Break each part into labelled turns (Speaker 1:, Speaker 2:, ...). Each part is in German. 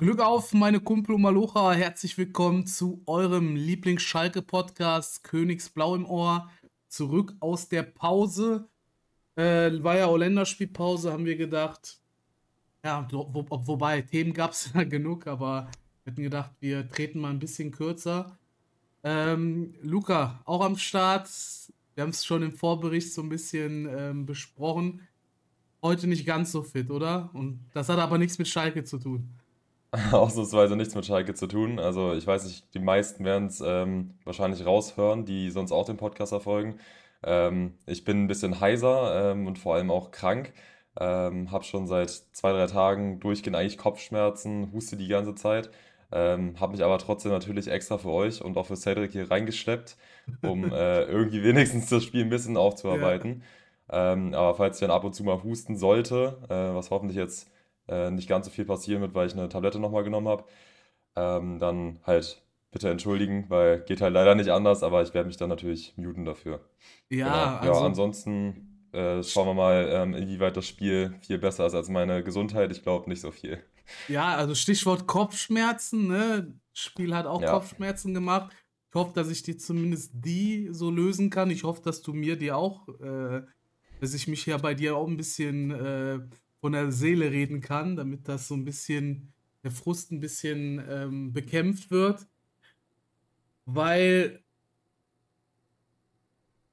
Speaker 1: Glück auf, meine Kumpel und Malocha. Herzlich willkommen zu eurem Lieblings-Schalke-Podcast Königsblau im Ohr. Zurück aus der Pause. Äh, war ja auch Länderspielpause, haben wir gedacht. Ja, wo, wobei, Themen gab es ja genug, aber wir hätten gedacht, wir treten mal ein bisschen kürzer. Ähm, Luca, auch am Start. Wir haben es schon im Vorbericht so ein bisschen ähm, besprochen. Heute nicht ganz so fit, oder? Und das hat aber nichts mit Schalke zu tun.
Speaker 2: ausnahmsweise nichts mit Schalke zu tun. Also ich weiß nicht, die meisten werden es ähm, wahrscheinlich raushören, die sonst auch den Podcast erfolgen. Ähm, ich bin ein bisschen heiser ähm, und vor allem auch krank. Ähm, habe schon seit zwei, drei Tagen durchgehend eigentlich Kopfschmerzen, huste die ganze Zeit. Ähm, habe mich aber trotzdem natürlich extra für euch und auch für Cedric hier reingeschleppt, um äh, irgendwie wenigstens das Spiel ein bisschen aufzuarbeiten. Ja. Ähm, aber falls ich dann ab und zu mal husten sollte, äh, was hoffentlich jetzt äh, nicht ganz so viel passieren wird, weil ich eine Tablette nochmal genommen habe, ähm, dann halt bitte entschuldigen, weil geht halt leider nicht anders, aber ich werde mich dann natürlich muten dafür. Ja, genau. also ja ansonsten äh, schauen wir mal, ähm, inwieweit das Spiel viel besser ist als meine Gesundheit. Ich glaube nicht so viel.
Speaker 1: Ja, also Stichwort Kopfschmerzen, ne? Spiel hat auch ja. Kopfschmerzen gemacht. Ich hoffe, dass ich dir zumindest die so lösen kann. Ich hoffe, dass du mir die auch, äh, dass ich mich ja bei dir auch ein bisschen äh, von der Seele reden kann, damit das so ein bisschen, der Frust ein bisschen ähm, bekämpft wird. Weil,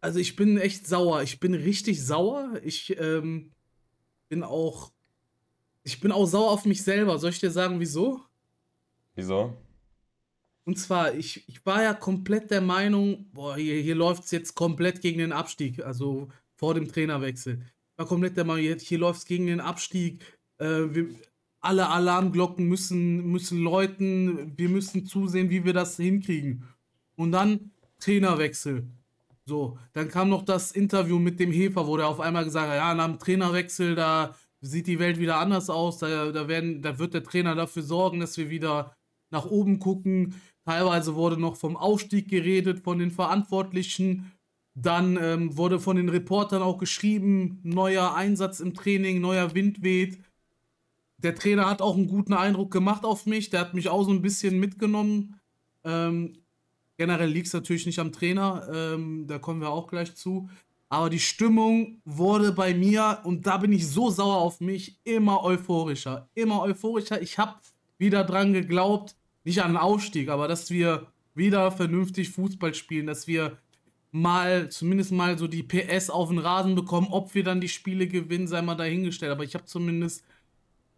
Speaker 1: also ich bin echt sauer. Ich bin richtig sauer. Ich ähm, bin auch, ich bin auch sauer auf mich selber. Soll ich dir sagen, wieso? Wieso? Und zwar, ich, ich war ja komplett der Meinung, boah, hier, hier läuft es jetzt komplett gegen den Abstieg, also vor dem Trainerwechsel war komplett der Mariette. hier läuft es gegen den Abstieg, äh, wir, alle Alarmglocken müssen, müssen läuten, wir müssen zusehen, wie wir das hinkriegen. Und dann Trainerwechsel. So, dann kam noch das Interview mit dem Hefer, wo der auf einmal gesagt hat, ja, nach dem Trainerwechsel, da sieht die Welt wieder anders aus, da, da, werden, da wird der Trainer dafür sorgen, dass wir wieder nach oben gucken. Teilweise wurde noch vom Aufstieg geredet von den Verantwortlichen. Dann ähm, wurde von den Reportern auch geschrieben, neuer Einsatz im Training, neuer Wind weht. Der Trainer hat auch einen guten Eindruck gemacht auf mich. Der hat mich auch so ein bisschen mitgenommen. Ähm, generell liegt es natürlich nicht am Trainer. Ähm, da kommen wir auch gleich zu. Aber die Stimmung wurde bei mir, und da bin ich so sauer auf mich, immer euphorischer. Immer euphorischer. Ich habe wieder dran geglaubt, nicht an den Aufstieg, aber dass wir wieder vernünftig Fußball spielen, dass wir mal, zumindest mal so die PS auf den Rasen bekommen. Ob wir dann die Spiele gewinnen, sei mal dahingestellt. Aber ich habe zumindest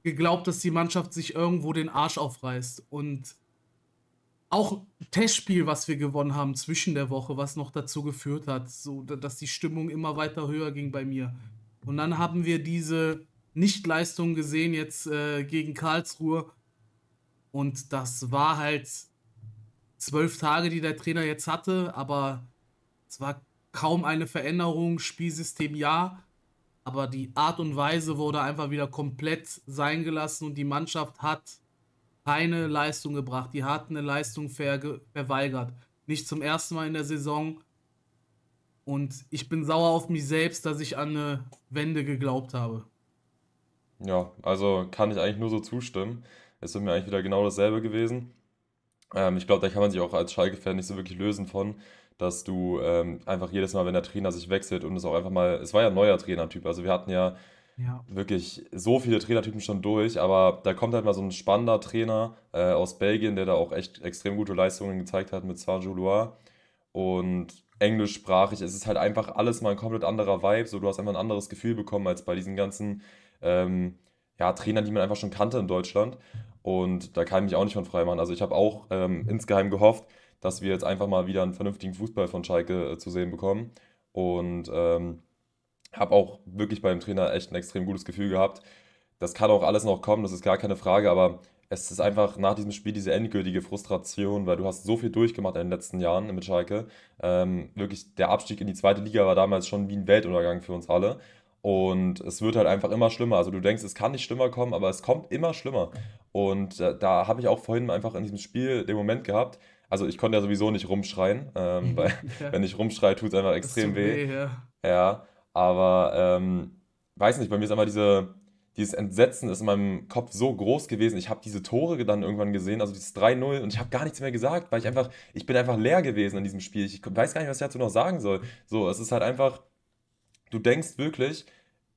Speaker 1: geglaubt, dass die Mannschaft sich irgendwo den Arsch aufreißt. Und auch Testspiel, was wir gewonnen haben zwischen der Woche, was noch dazu geführt hat, so, dass die Stimmung immer weiter höher ging bei mir. Und dann haben wir diese Nichtleistung gesehen jetzt äh, gegen Karlsruhe. Und das war halt zwölf Tage, die der Trainer jetzt hatte, aber es war kaum eine Veränderung, Spielsystem ja, aber die Art und Weise wurde einfach wieder komplett sein gelassen und die Mannschaft hat keine Leistung gebracht. Die hat eine Leistung ver verweigert. Nicht zum ersten Mal in der Saison. Und ich bin sauer auf mich selbst, dass ich an eine Wende geglaubt habe.
Speaker 2: Ja, also kann ich eigentlich nur so zustimmen. Es ist mir eigentlich wieder genau dasselbe gewesen. Ähm, ich glaube, da kann man sich auch als Schalke-Fan nicht so wirklich lösen von dass du ähm, einfach jedes Mal, wenn der Trainer sich wechselt und es auch einfach mal, es war ja ein neuer Trainertyp, also wir hatten ja, ja. wirklich so viele Trainertypen schon durch, aber da kommt halt mal so ein spannender Trainer äh, aus Belgien, der da auch echt extrem gute Leistungen gezeigt hat mit Sergio Loire und englischsprachig, es ist halt einfach alles mal ein komplett anderer Vibe, so du hast einfach ein anderes Gefühl bekommen als bei diesen ganzen ähm, ja, Trainern, die man einfach schon kannte in Deutschland und da kann ich mich auch nicht von frei machen, also ich habe auch ähm, insgeheim gehofft, dass wir jetzt einfach mal wieder einen vernünftigen Fußball von Schalke äh, zu sehen bekommen. Und ähm, habe auch wirklich beim Trainer echt ein extrem gutes Gefühl gehabt. Das kann auch alles noch kommen, das ist gar keine Frage, aber es ist einfach nach diesem Spiel diese endgültige Frustration, weil du hast so viel durchgemacht in den letzten Jahren mit Schalke. Ähm, wirklich, der Abstieg in die zweite Liga war damals schon wie ein Weltuntergang für uns alle. Und es wird halt einfach immer schlimmer. Also du denkst, es kann nicht schlimmer kommen, aber es kommt immer schlimmer. Und da, äh, da habe ich auch vorhin einfach in diesem Spiel den Moment gehabt, also ich konnte ja sowieso nicht rumschreien, ähm, weil ja. wenn ich rumschreie, tut es einfach extrem weh. weh. Ja, ja aber ähm, weiß nicht, bei mir ist einfach diese, dieses Entsetzen ist in meinem Kopf so groß gewesen. Ich habe diese Tore dann irgendwann gesehen, also dieses 3-0 und ich habe gar nichts mehr gesagt, weil ich einfach, ich bin einfach leer gewesen in diesem Spiel. Ich weiß gar nicht, was ich dazu noch sagen soll. So, es ist halt einfach, du denkst wirklich,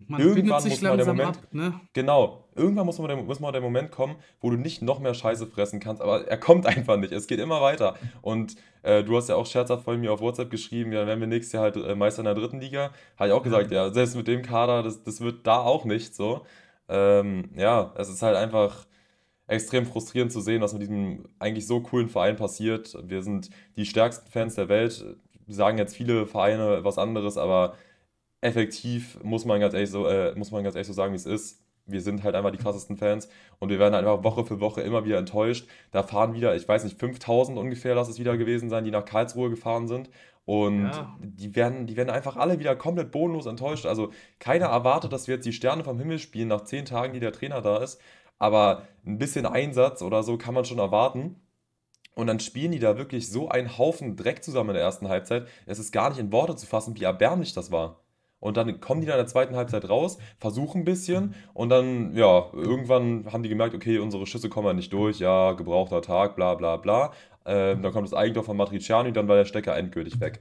Speaker 1: man irgendwann muss mal der Moment, ab, ne?
Speaker 2: genau, irgendwann muss mal, der, muss mal der Moment kommen, wo du nicht noch mehr Scheiße fressen kannst, aber er kommt einfach nicht, es geht immer weiter. Und äh, du hast ja auch scherzhaft vorhin mir auf WhatsApp geschrieben, ja, dann werden wir nächstes Jahr halt äh, Meister in der dritten Liga. Habe ich auch gesagt, ja. ja, selbst mit dem Kader, das, das wird da auch nicht so. Ähm, ja, es ist halt einfach extrem frustrierend zu sehen, was mit diesem eigentlich so coolen Verein passiert. Wir sind die stärksten Fans der Welt, sagen jetzt viele Vereine was anderes, aber effektiv, muss man ganz ehrlich so, äh, muss man ganz ehrlich so sagen, wie es ist. Wir sind halt einfach die krassesten Fans und wir werden halt einfach Woche für Woche immer wieder enttäuscht. Da fahren wieder, ich weiß nicht, 5000 ungefähr, lass es wieder gewesen sein, die nach Karlsruhe gefahren sind. Und ja. die, werden, die werden einfach alle wieder komplett bodenlos enttäuscht. Also keiner erwartet, dass wir jetzt die Sterne vom Himmel spielen nach zehn Tagen, die der Trainer da ist. Aber ein bisschen Einsatz oder so kann man schon erwarten. Und dann spielen die da wirklich so einen Haufen Dreck zusammen in der ersten Halbzeit. Es ist gar nicht in Worte zu fassen, wie erbärmlich das war. Und dann kommen die dann in der zweiten Halbzeit raus, versuchen ein bisschen und dann, ja, irgendwann haben die gemerkt, okay, unsere Schüsse kommen ja nicht durch, ja, gebrauchter Tag, bla bla bla. Ähm, dann kommt das Eigentor von Matriciani, dann war der Stecker endgültig
Speaker 1: weg.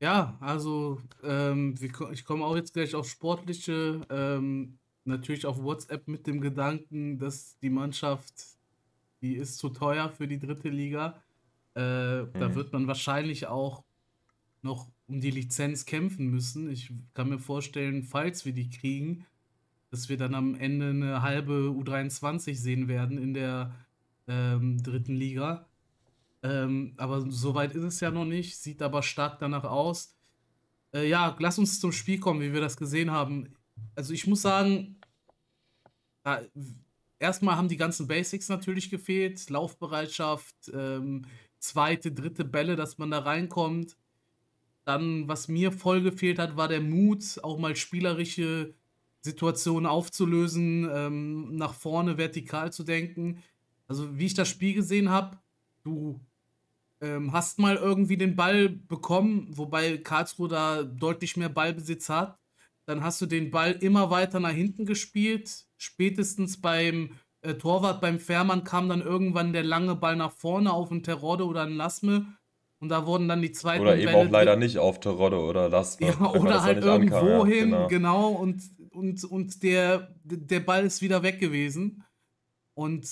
Speaker 1: Ja, also ähm, ich komme auch jetzt gleich auf sportliche, ähm, natürlich auf WhatsApp mit dem Gedanken, dass die Mannschaft, die ist zu teuer für die dritte Liga. Äh, mhm. Da wird man wahrscheinlich auch noch um die Lizenz kämpfen müssen. Ich kann mir vorstellen, falls wir die kriegen, dass wir dann am Ende eine halbe U23 sehen werden in der ähm, dritten Liga. Ähm, aber soweit ist es ja noch nicht, sieht aber stark danach aus. Äh, ja, lass uns zum Spiel kommen, wie wir das gesehen haben. Also ich muss sagen, ja, äh, erstmal haben die ganzen Basics natürlich gefehlt, Laufbereitschaft, ähm, zweite, dritte Bälle, dass man da reinkommt. Dann, was mir voll gefehlt hat, war der Mut, auch mal spielerische Situationen aufzulösen, ähm, nach vorne vertikal zu denken. Also, wie ich das Spiel gesehen habe, du ähm, hast mal irgendwie den Ball bekommen, wobei Karlsruhe da deutlich mehr Ballbesitz hat. Dann hast du den Ball immer weiter nach hinten gespielt. Spätestens beim äh, Torwart, beim Fährmann kam dann irgendwann der lange Ball nach vorne auf einen Terode oder einen Lasme. Und da wurden dann die zweiten. Oder eben Welle auch
Speaker 2: leider nicht auf Toronto oder das. Ja, oder halt irgendwo ankam, hin, genau.
Speaker 1: genau. Und, und, und der, der Ball ist wieder weg gewesen. Und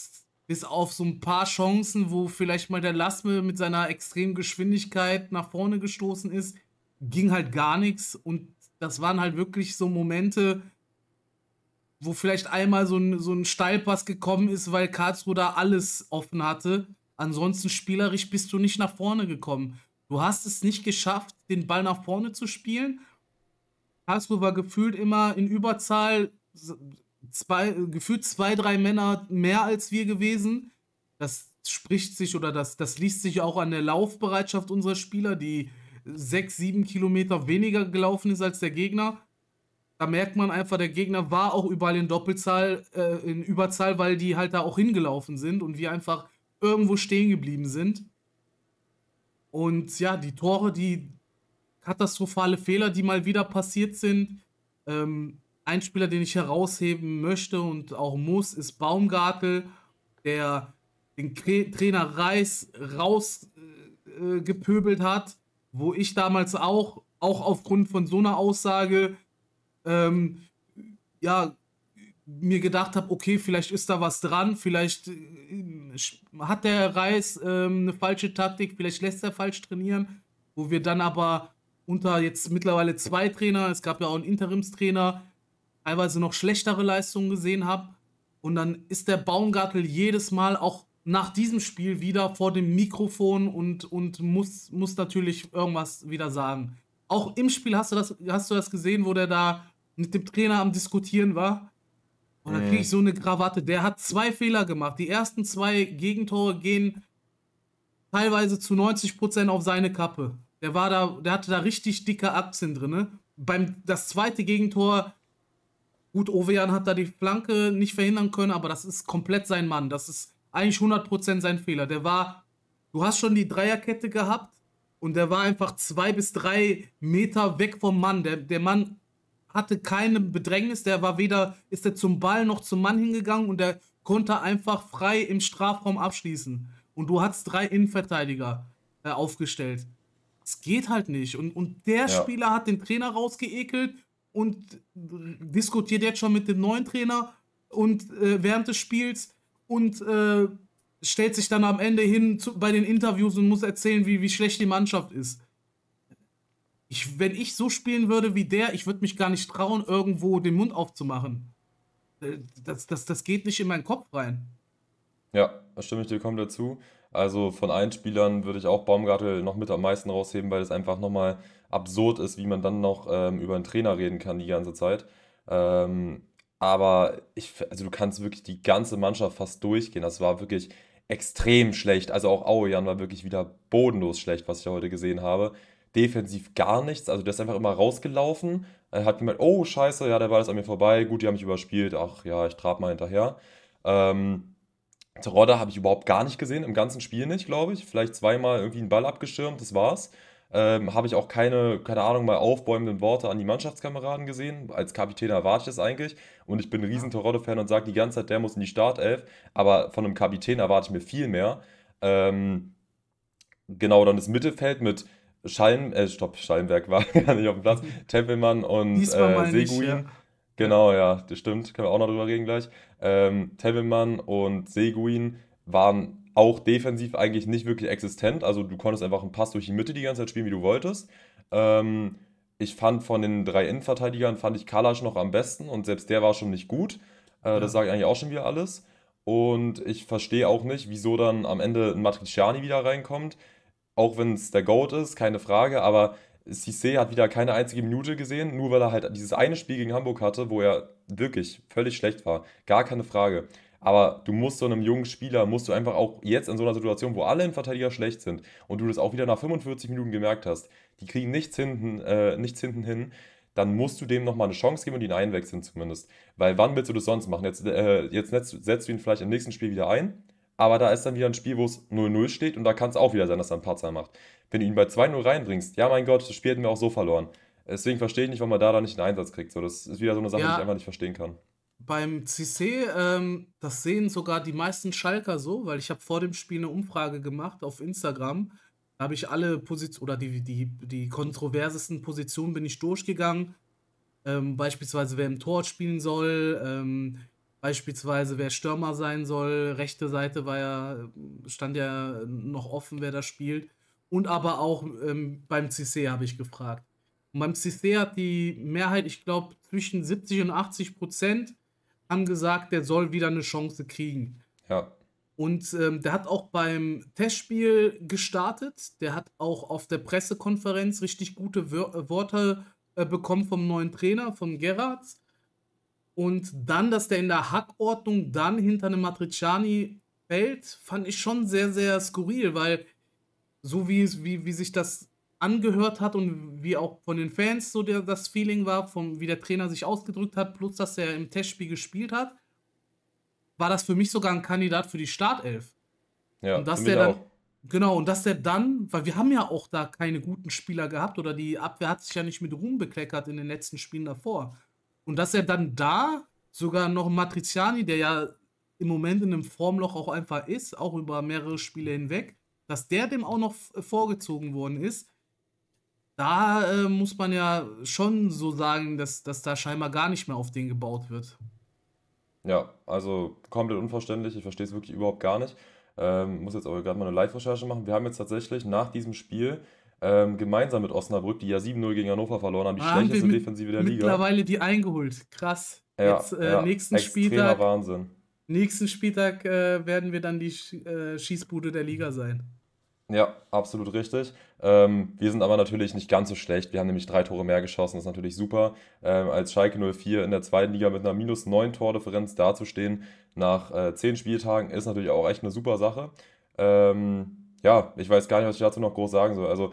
Speaker 1: bis auf so ein paar Chancen, wo vielleicht mal der Lasme mit seiner extremen Geschwindigkeit nach vorne gestoßen ist, ging halt gar nichts. Und das waren halt wirklich so Momente, wo vielleicht einmal so ein, so ein Steilpass gekommen ist, weil Karlsruhe da alles offen hatte Ansonsten spielerisch bist du nicht nach vorne gekommen. Du hast es nicht geschafft, den Ball nach vorne zu spielen. Karlsruhe war gefühlt immer in Überzahl, zwei, gefühlt zwei, drei Männer mehr als wir gewesen. Das spricht sich oder das, das liest sich auch an der Laufbereitschaft unserer Spieler, die sechs, sieben Kilometer weniger gelaufen ist als der Gegner. Da merkt man einfach, der Gegner war auch überall in Doppelzahl, äh, in Überzahl, weil die halt da auch hingelaufen sind und wir einfach irgendwo stehen geblieben sind. Und ja, die Tore, die katastrophale Fehler, die mal wieder passiert sind. Ähm, ein Spieler, den ich herausheben möchte und auch muss, ist Baumgartel, der den Trainer Reis rausgepöbelt äh, äh hat, wo ich damals auch, auch aufgrund von so einer Aussage, ähm, ja, mir gedacht habe, okay, vielleicht ist da was dran, vielleicht äh, hat der Reis ähm, eine falsche Taktik, vielleicht lässt er falsch trainieren, wo wir dann aber unter jetzt mittlerweile zwei Trainer, es gab ja auch einen Interimstrainer, teilweise noch schlechtere Leistungen gesehen habe. Und dann ist der Baumgartel jedes Mal auch nach diesem Spiel wieder vor dem Mikrofon und, und muss, muss natürlich irgendwas wieder sagen. Auch im Spiel hast du, das, hast du das gesehen, wo der da mit dem Trainer am Diskutieren war und dann kriege ich so eine Krawatte. Der hat zwei Fehler gemacht. Die ersten zwei Gegentore gehen teilweise zu 90% Prozent auf seine Kappe. Der war da, der hatte da richtig dicke Aktien drin. Ne? Beim das zweite Gegentor, gut, Ovejan hat da die Flanke nicht verhindern können, aber das ist komplett sein Mann. Das ist eigentlich 100% Prozent sein Fehler. Der war, du hast schon die Dreierkette gehabt und der war einfach zwei bis drei Meter weg vom Mann. Der, der Mann hatte keine Bedrängnis, der war weder, ist er zum Ball noch zum Mann hingegangen und der konnte einfach frei im Strafraum abschließen. Und du hast drei Innenverteidiger äh, aufgestellt. Es geht halt nicht. Und, und der ja. Spieler hat den Trainer rausgeekelt und diskutiert jetzt schon mit dem neuen Trainer und äh, während des Spiels und äh, stellt sich dann am Ende hin zu, bei den Interviews und muss erzählen, wie, wie schlecht die Mannschaft ist. Ich, wenn ich so spielen würde wie der, ich würde mich gar nicht trauen, irgendwo den Mund aufzumachen. Äh, das, das, das geht nicht in meinen Kopf rein.
Speaker 2: Ja, da stimme ich dir komplett zu. Also von allen Spielern würde ich auch Baumgartel noch mit am meisten rausheben, weil es einfach nochmal absurd ist, wie man dann noch ähm, über einen Trainer reden kann die ganze Zeit. Ähm, aber ich, also du kannst wirklich die ganze Mannschaft fast durchgehen. Das war wirklich extrem schlecht. Also auch Auejan war wirklich wieder bodenlos schlecht, was ich heute gesehen habe defensiv gar nichts. Also der ist einfach immer rausgelaufen, Er hat gemeint, oh scheiße, ja, der war das an mir vorbei, gut, die haben mich überspielt, ach ja, ich trab mal hinterher. Ähm, Terodda habe ich überhaupt gar nicht gesehen, im ganzen Spiel nicht, glaube ich. Vielleicht zweimal irgendwie einen Ball abgeschirmt, das war's. Ähm, habe ich auch keine, keine Ahnung, mal aufbäumenden Worte an die Mannschaftskameraden gesehen. Als Kapitän erwarte ich das eigentlich. Und ich bin ein riesen Terodde-Fan und sage die ganze Zeit, der muss in die Startelf. Aber von einem Kapitän erwarte ich mir viel mehr. Ähm, genau, dann das Mittelfeld mit Schalm, äh, Stopp, Schalmberg war gar nicht auf dem Platz. Mhm. Tempelmann und äh, Seguin. Ich, ja. Genau, ja, das stimmt. Können wir auch noch drüber reden gleich. Ähm, Tempelmann und Seguin waren auch defensiv eigentlich nicht wirklich existent. Also du konntest einfach einen Pass durch die Mitte die ganze Zeit spielen, wie du wolltest. Ähm, ich fand von den drei Innenverteidigern, fand ich Kalasch noch am besten und selbst der war schon nicht gut. Äh, ja. Das sagt eigentlich auch schon wieder alles. Und ich verstehe auch nicht, wieso dann am Ende ein Matriciani wieder reinkommt auch wenn es der GOAT ist, keine Frage, aber Cissé hat wieder keine einzige Minute gesehen, nur weil er halt dieses eine Spiel gegen Hamburg hatte, wo er wirklich völlig schlecht war. Gar keine Frage. Aber du musst so einem jungen Spieler, musst du einfach auch jetzt in so einer Situation, wo alle Innenverteidiger schlecht sind und du das auch wieder nach 45 Minuten gemerkt hast, die kriegen nichts hinten, äh, nichts hinten hin, dann musst du dem nochmal eine Chance geben und ihn einwechseln zumindest. Weil wann willst du das sonst machen? Jetzt, äh, jetzt setzt, setzt du ihn vielleicht im nächsten Spiel wieder ein aber da ist dann wieder ein Spiel, wo es 0-0 steht und da kann es auch wieder sein, dass er ein Patzer macht. Wenn du ihn bei 2-0 reinbringst, ja mein Gott, das Spiel hätten wir auch so verloren. Deswegen verstehe ich nicht, warum man da dann nicht einen Einsatz kriegt. So, das ist wieder so eine Sache, ja. die ich einfach nicht verstehen kann
Speaker 1: beim CC, ähm, das sehen sogar die meisten Schalker so, weil ich habe vor dem Spiel eine Umfrage gemacht auf Instagram. Da habe ich alle Positionen oder die, die, die kontroversesten Positionen bin ich durchgegangen. Ähm, beispielsweise, wer im Tor spielen soll, ähm, beispielsweise, wer Stürmer sein soll. Rechte Seite war ja, stand ja noch offen, wer da spielt. Und aber auch ähm, beim CC habe ich gefragt. Und beim CC hat die Mehrheit, ich glaube, zwischen 70 und 80 Prozent haben gesagt, der soll wieder eine Chance kriegen. Ja. Und ähm, der hat auch beim Testspiel gestartet. Der hat auch auf der Pressekonferenz richtig gute Wör Worte äh, bekommen vom neuen Trainer, von Gerards. Und dann, dass der in der Hackordnung dann hinter einem Matriciani fällt, fand ich schon sehr, sehr skurril, weil so wie, wie, wie sich das angehört hat und wie auch von den Fans so der, das Feeling war, vom, wie der Trainer sich ausgedrückt hat, plus dass er im Testspiel gespielt hat, war das für mich sogar ein Kandidat für die Startelf. Ja, und dass der dann, auch. Genau, und dass der dann, weil wir haben ja auch da keine guten Spieler gehabt oder die Abwehr hat sich ja nicht mit Ruhm bekleckert in den letzten Spielen davor. Und dass er dann da sogar noch Matriziani, der ja im Moment in einem Formloch auch einfach ist, auch über mehrere Spiele hinweg, dass der dem auch noch vorgezogen worden ist, da äh, muss man ja schon so sagen, dass, dass da scheinbar gar nicht mehr auf den gebaut wird.
Speaker 2: Ja, also komplett unverständlich. Ich verstehe es wirklich überhaupt gar nicht. Ähm, muss jetzt aber gerade mal eine Live-Recherche machen. Wir haben jetzt tatsächlich nach diesem Spiel ähm, gemeinsam mit Osnabrück, die ja 7-0 gegen Hannover verloren haben, die haben schlechteste mit, Defensive der Liga. Mittlerweile
Speaker 1: die eingeholt. Krass. Ja, Jetzt, äh, ja, nächsten Spieltag. Wahnsinn. Nächsten Spieltag äh, werden wir dann die Sch äh, Schießbude der Liga sein.
Speaker 2: Ja, absolut richtig. Ähm, wir sind aber natürlich nicht ganz so schlecht. Wir haben nämlich drei Tore mehr geschossen. Das ist natürlich super. Ähm, als Schalke 04 in der zweiten Liga mit einer minus 9 Tordifferenz dazustehen, nach äh, 10 Spieltagen, ist natürlich auch echt eine super Sache. Ähm, ja, ich weiß gar nicht, was ich dazu noch groß sagen soll. Also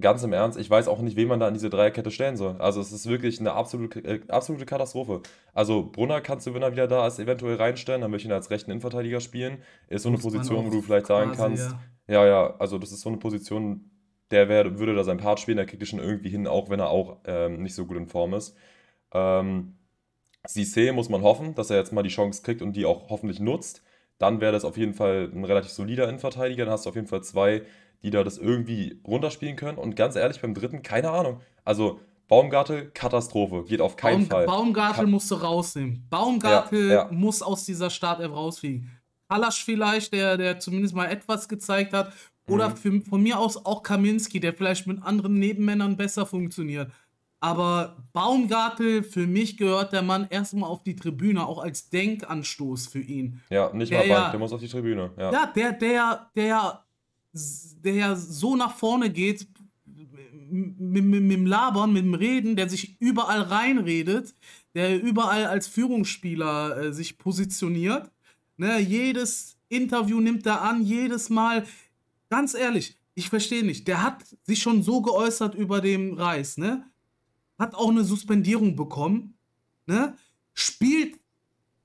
Speaker 2: ganz im Ernst, ich weiß auch nicht, wen man da in diese Dreierkette stellen soll. Also es ist wirklich eine absolute, äh, absolute Katastrophe. Also Brunner kannst du, wenn er wieder da ist, eventuell reinstellen, dann möchte ich ihn als rechten Innenverteidiger spielen. Ist so eine Position, wo du vielleicht sagen kannst, ja. ja, ja, also das ist so eine Position, der wär, würde da sein Part spielen, der kriegt es schon irgendwie hin, auch wenn er auch ähm, nicht so gut in Form ist. Ähm, Cissé muss man hoffen, dass er jetzt mal die Chance kriegt und die auch hoffentlich nutzt dann wäre das auf jeden Fall ein relativ solider Innenverteidiger. Dann hast du auf jeden Fall zwei, die da das irgendwie runterspielen können. Und ganz ehrlich, beim dritten, keine Ahnung. Also Baumgartel, Katastrophe, geht auf keinen Baum, Fall. Baumgartel Ka
Speaker 1: musst du rausnehmen. Baumgartel ja, ja. muss aus dieser Startelf rausfliegen. Kalasch vielleicht, der, der zumindest mal etwas gezeigt hat. Oder mhm. für, von mir aus auch Kaminski, der vielleicht mit anderen Nebenmännern besser funktioniert. Aber Baumgartel, für mich gehört der Mann erstmal auf die Tribüne, auch als Denkanstoß für ihn.
Speaker 2: Ja, nicht der mal Bank, der muss auf die Tribüne. Ja, ja
Speaker 1: der, der, der, der so nach vorne geht, mit, mit, mit dem Labern, mit dem Reden, der sich überall reinredet, der überall als Führungsspieler äh, sich positioniert. Ne, jedes Interview nimmt er an, jedes Mal. Ganz ehrlich, ich verstehe nicht. Der hat sich schon so geäußert über den Reis, ne? hat auch eine Suspendierung bekommen, ne? spielt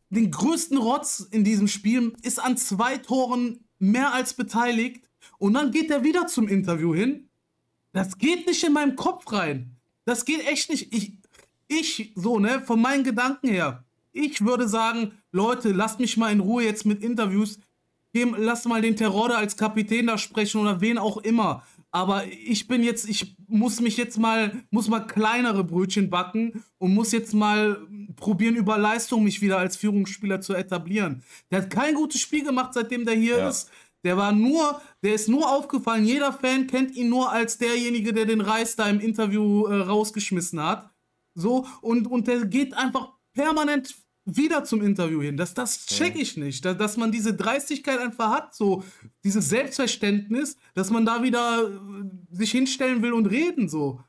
Speaker 1: den größten Rotz in diesem Spiel, ist an zwei Toren mehr als beteiligt und dann geht er wieder zum Interview hin. Das geht nicht in meinem Kopf rein. Das geht echt nicht. Ich, ich so, ne, von meinen Gedanken her, ich würde sagen, Leute, lasst mich mal in Ruhe jetzt mit Interviews. Lasst mal den Terror als Kapitän da sprechen oder wen auch immer. Aber ich bin jetzt, ich muss mich jetzt mal, muss mal kleinere Brötchen backen und muss jetzt mal probieren, über Leistung mich wieder als Führungsspieler zu etablieren. Der hat kein gutes Spiel gemacht, seitdem der hier ja. ist. Der war nur, der ist nur aufgefallen. Jeder Fan kennt ihn nur als derjenige, der den Reis da im Interview äh, rausgeschmissen hat. So, und, und der geht einfach permanent wieder zum Interview hin. Das, das check ich nicht. Da, dass man diese Dreistigkeit einfach hat, so dieses Selbstverständnis, dass man da wieder äh, sich hinstellen will und reden, so.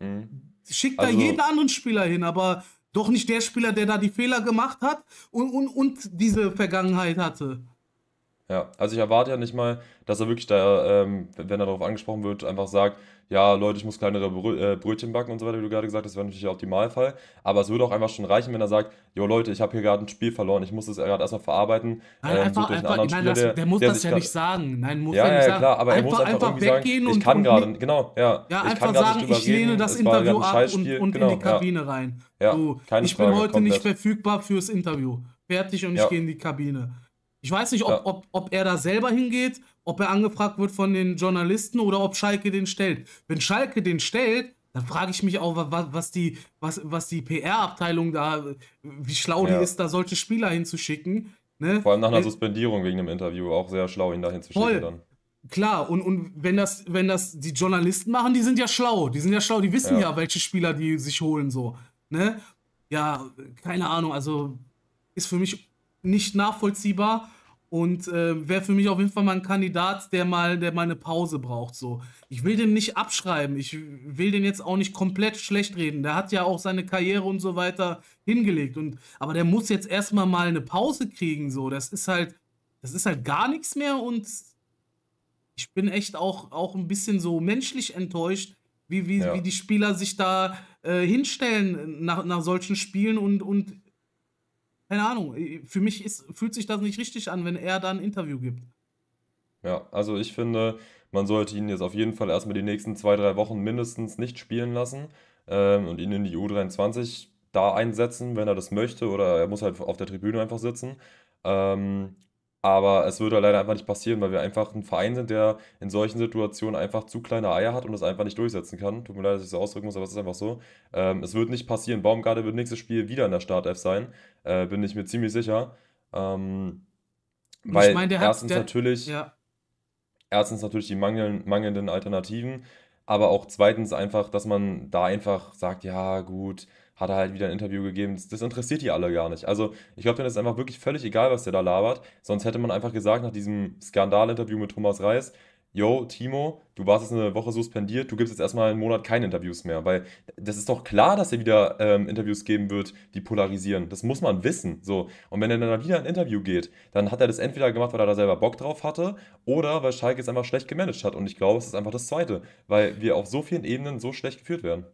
Speaker 1: Mhm. Schickt also, da jeden anderen Spieler hin, aber doch nicht der Spieler, der da die Fehler gemacht hat und, und, und diese Vergangenheit hatte.
Speaker 2: Ja, also ich erwarte ja nicht mal, dass er wirklich da, ähm, wenn er darauf angesprochen wird, einfach sagt, ja Leute, ich muss kleinere Brö äh, Brötchen backen und so weiter, wie du gerade gesagt hast, das wäre natürlich der Optimalfall. Aber es würde auch einfach schon reichen, wenn er sagt, jo Leute, ich habe hier gerade ein Spiel verloren, ich muss das gerade erstmal verarbeiten. Nein, ähm, einfach, einfach der, muss der das ja nicht sagen. Nein, muss ja, ja, nicht ja, klar, aber einfach, er muss einfach, einfach weggehen sagen, ich kann gerade, genau, ja. Ja, ich einfach sagen, ich lehne das Interview ab und, und genau, in die Kabine ja. rein.
Speaker 1: Ja, so, ich Frage, bin heute komplett. nicht verfügbar fürs Interview. Fertig und ich gehe in die Kabine. Ich weiß nicht, ob, ja. ob, ob er da selber hingeht, ob er angefragt wird von den Journalisten oder ob Schalke den stellt. Wenn Schalke den stellt, dann frage ich mich auch, was, die, was, was die PR-Abteilung da, wie schlau ja. die ist, da solche Spieler hinzuschicken. Ne?
Speaker 2: Vor allem nach einer äh, Suspendierung wegen einem Interview auch sehr schlau, ihn da hinzuschicken dann.
Speaker 1: Klar, und, und wenn, das, wenn das die Journalisten machen, die sind ja schlau. Die sind ja schlau, die wissen ja, ja welche Spieler die sich holen, so. Ne? Ja, keine Ahnung, also ist für mich nicht nachvollziehbar und äh, wäre für mich auf jeden Fall mal ein Kandidat, der mal, der mal eine Pause braucht. So. Ich will den nicht abschreiben. Ich will den jetzt auch nicht komplett schlecht reden. Der hat ja auch seine Karriere und so weiter hingelegt. Und, aber der muss jetzt erstmal mal eine Pause kriegen. So. Das ist halt, das ist halt gar nichts mehr. Und ich bin echt auch, auch ein bisschen so menschlich enttäuscht, wie, wie, ja. wie die Spieler sich da äh, hinstellen nach, nach solchen Spielen und, und keine Ahnung, für mich ist, fühlt sich das nicht richtig an, wenn er da ein Interview gibt.
Speaker 2: Ja, also ich finde, man sollte ihn jetzt auf jeden Fall erstmal die nächsten zwei, drei Wochen mindestens nicht spielen lassen ähm, und ihn in die U23 da einsetzen, wenn er das möchte, oder er muss halt auf der Tribüne einfach sitzen. Ähm, aber es würde halt leider einfach nicht passieren, weil wir einfach ein Verein sind, der in solchen Situationen einfach zu kleine Eier hat und es einfach nicht durchsetzen kann. Tut mir leid, dass ich so ausdrücken muss, aber es ist einfach so. Ähm, es wird nicht passieren. Baumgarde wird nächstes Spiel wieder in der Startelf sein, äh, bin ich mir ziemlich sicher. Ähm, weil ich mein, der erstens der, natürlich, ja. erstens natürlich die mangeln, mangelnden Alternativen, aber auch zweitens einfach, dass man da einfach sagt, ja gut, hat er halt wieder ein Interview gegeben. Das, das interessiert die alle gar nicht. Also ich glaube, dann ist einfach wirklich völlig egal, was der da labert. Sonst hätte man einfach gesagt, nach diesem Skandal-Interview mit Thomas Reis, yo, Timo, du warst jetzt eine Woche suspendiert, du gibst jetzt erstmal einen Monat keine Interviews mehr, weil das ist doch klar, dass er wieder ähm, Interviews geben wird, die polarisieren. Das muss man wissen. So. Und wenn er dann wieder ein Interview geht, dann hat er das entweder gemacht, weil er da selber Bock drauf hatte, oder weil Schalke es einfach schlecht gemanagt hat. Und ich glaube, es ist einfach das Zweite, weil wir auf so vielen Ebenen so schlecht geführt werden.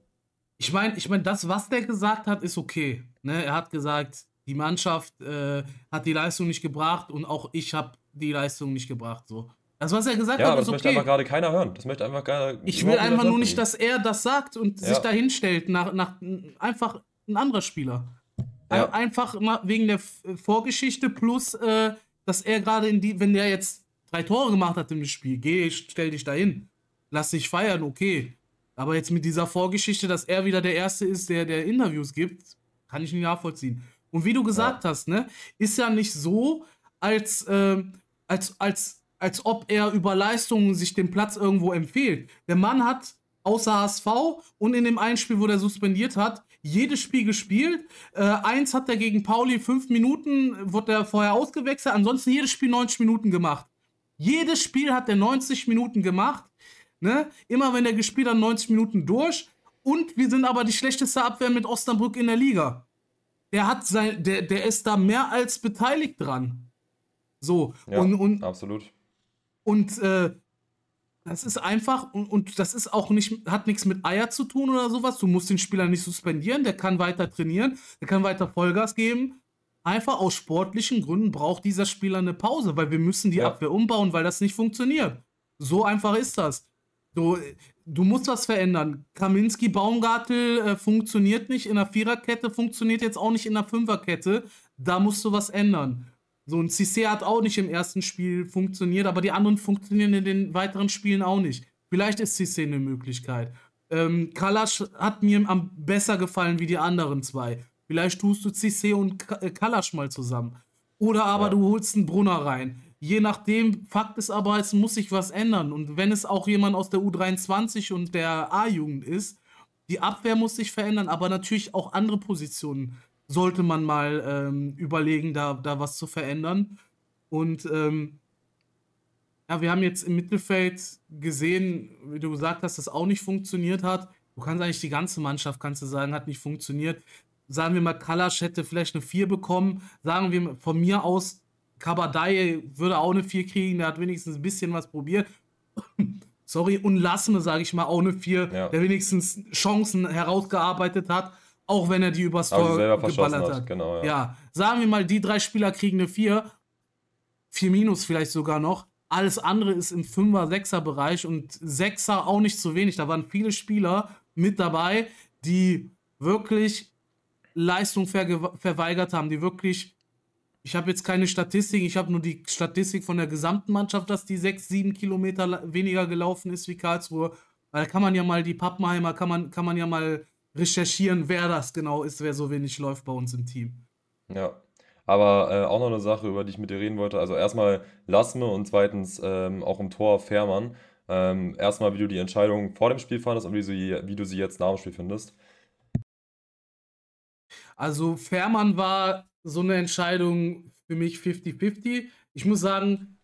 Speaker 1: Ich meine, ich meine, das, was der gesagt hat, ist okay. Ne? Er hat gesagt, die Mannschaft äh, hat die Leistung nicht gebracht und auch ich habe die Leistung nicht gebracht. So. Das, was er gesagt ja, hat, ist okay. das möchte einfach
Speaker 2: gerade keiner hören. Das möchte einfach keiner. Ich will einfach nur nicht, dass
Speaker 1: er das sagt und ja. sich da hinstellt. nach, nach einfach ein anderer Spieler. Ja. Einfach wegen der Vorgeschichte plus, äh, dass er gerade in die, wenn der jetzt drei Tore gemacht hat im Spiel, geh, stell dich da hin. lass dich feiern, okay. Aber jetzt mit dieser Vorgeschichte, dass er wieder der Erste ist, der, der Interviews gibt, kann ich nicht nachvollziehen. Und wie du gesagt ja. hast, ne, ist ja nicht so, als, äh, als, als, als ob er über Leistungen sich den Platz irgendwo empfiehlt. Der Mann hat außer HSV und in dem einen Spiel, wo der suspendiert hat, jedes Spiel gespielt. Äh, eins hat er gegen Pauli fünf Minuten, wurde er vorher ausgewechselt, ansonsten jedes Spiel 90 Minuten gemacht. Jedes Spiel hat er 90 Minuten gemacht Ne? Immer wenn der gespielt hat, 90 Minuten durch. Und wir sind aber die schlechteste Abwehr mit Osnabrück in der Liga. Der hat sein, der, der ist da mehr als beteiligt dran. So. Ja, und, und, absolut. Und äh, das ist einfach und, und, das ist auch nicht, hat nichts mit Eier zu tun oder sowas. Du musst den Spieler nicht suspendieren, der kann weiter trainieren, der kann weiter Vollgas geben. Einfach aus sportlichen Gründen braucht dieser Spieler eine Pause, weil wir müssen die ja. Abwehr umbauen, weil das nicht funktioniert. So einfach ist das. So, du musst was verändern. Kaminski Baumgartel äh, funktioniert nicht in der Viererkette, funktioniert jetzt auch nicht in der Fünferkette. Da musst du was ändern. So ein Cissé hat auch nicht im ersten Spiel funktioniert, aber die anderen funktionieren in den weiteren Spielen auch nicht. Vielleicht ist Cissé eine Möglichkeit. Ähm, Kalasch hat mir am besser gefallen wie die anderen zwei. Vielleicht tust du Cissé und äh, Kalasch mal zusammen. Oder aber ja. du holst einen Brunner rein je nachdem, Fakt ist aber, es muss sich was ändern. Und wenn es auch jemand aus der U23 und der A-Jugend ist, die Abwehr muss sich verändern, aber natürlich auch andere Positionen sollte man mal ähm, überlegen, da, da was zu verändern. Und ähm, ja, wir haben jetzt im Mittelfeld gesehen, wie du gesagt hast, das auch nicht funktioniert hat. Du kannst eigentlich die ganze Mannschaft, kannst du sagen, hat nicht funktioniert. Sagen wir mal, Kalasch hätte vielleicht eine 4 bekommen. Sagen wir von mir aus, Kabadai würde auch eine 4 kriegen, der hat wenigstens ein bisschen was probiert. Sorry, und Lassene, sage ich mal, auch eine 4, ja. der wenigstens Chancen herausgearbeitet hat, auch wenn er die übers Tor geballert hat. hat.
Speaker 2: Genau, ja. ja.
Speaker 1: sagen wir mal, die drei Spieler kriegen eine 4, 4 minus vielleicht sogar noch. Alles andere ist im 5er, 6er Bereich und 6er auch nicht zu wenig. Da waren viele Spieler mit dabei, die wirklich Leistung verweigert haben, die wirklich ich habe jetzt keine Statistik, ich habe nur die Statistik von der gesamten Mannschaft, dass die sechs, sieben Kilometer weniger gelaufen ist wie Karlsruhe. da kann man ja mal die Pappenheimer, kann man, kann man ja mal recherchieren, wer das genau ist, wer so wenig läuft bei uns im Team.
Speaker 2: Ja, aber äh, auch noch eine Sache, über die ich mit dir reden wollte. Also erstmal Lassme und zweitens ähm, auch im Tor Fährmann. Ähm, erstmal, wie du die Entscheidung vor dem Spiel fandest und wie,
Speaker 1: sie, wie du sie jetzt nach dem Spiel findest. Also Fährmann war so eine Entscheidung für mich 50-50. Ich muss sagen,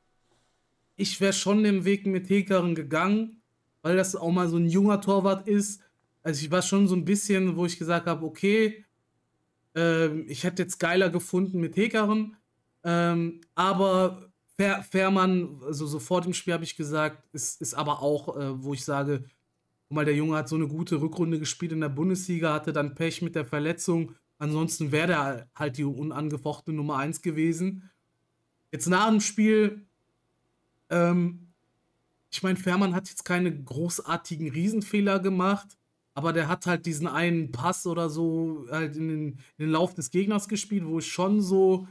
Speaker 1: ich wäre schon den Weg mit Hekaren gegangen, weil das auch mal so ein junger Torwart ist. Also ich war schon so ein bisschen, wo ich gesagt habe, okay, ähm, ich hätte jetzt geiler gefunden mit Hekaren. Ähm, aber Fährmann, also sofort im Spiel habe ich gesagt, ist, ist aber auch, äh, wo ich sage, mal, der Junge hat so eine gute Rückrunde gespielt in der Bundesliga, hatte dann Pech mit der Verletzung Ansonsten wäre der halt die unangefochtene Nummer 1 gewesen. Jetzt nach dem Spiel, ähm, ich meine, Fährmann hat jetzt keine großartigen Riesenfehler gemacht, aber der hat halt diesen einen Pass oder so halt in den, in den Lauf des Gegners gespielt, wo ich schon so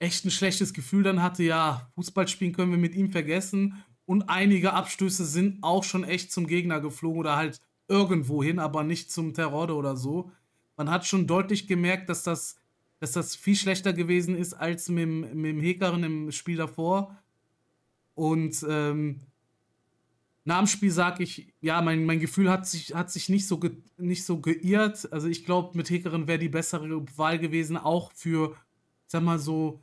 Speaker 1: echt ein schlechtes Gefühl dann hatte, ja, Fußball spielen können wir mit ihm vergessen. Und einige Abstöße sind auch schon echt zum Gegner geflogen oder halt irgendwo hin, aber nicht zum Terror oder so man hat schon deutlich gemerkt, dass das, dass das viel schlechter gewesen ist als mit, mit dem Hekeren im Spiel davor. Und ähm, nach dem Spiel sage ich, ja, mein, mein Gefühl hat sich, hat sich nicht, so ge, nicht so geirrt. Also ich glaube, mit Hekeren wäre die bessere Wahl gewesen, auch für, sag mal so,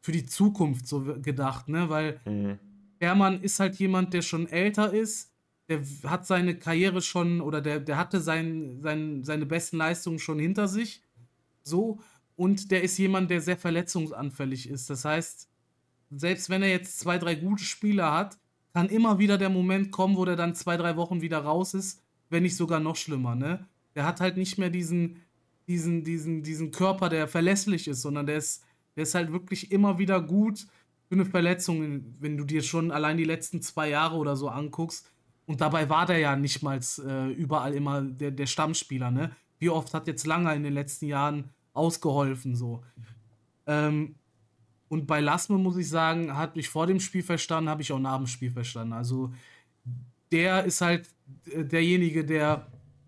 Speaker 1: für die Zukunft so gedacht, ne? Weil mhm. Hermann ist halt jemand, der schon älter ist der hat seine Karriere schon oder der, der hatte sein, sein, seine besten Leistungen schon hinter sich. So. Und der ist jemand, der sehr verletzungsanfällig ist. Das heißt, selbst wenn er jetzt zwei, drei gute Spieler hat, kann immer wieder der Moment kommen, wo der dann zwei, drei Wochen wieder raus ist, wenn nicht sogar noch schlimmer, ne? Der hat halt nicht mehr diesen, diesen, diesen, diesen Körper, der verlässlich ist, sondern der ist, der ist halt wirklich immer wieder gut für eine Verletzung, wenn du dir schon allein die letzten zwei Jahre oder so anguckst und dabei war der ja nicht mal äh, überall immer der, der Stammspieler, ne? Wie oft hat jetzt Langer in den letzten Jahren ausgeholfen, so. Ähm, und bei Lasme muss ich sagen, hat mich vor dem Spiel verstanden, habe ich auch nach dem Spiel verstanden. Also der ist halt äh, derjenige, der,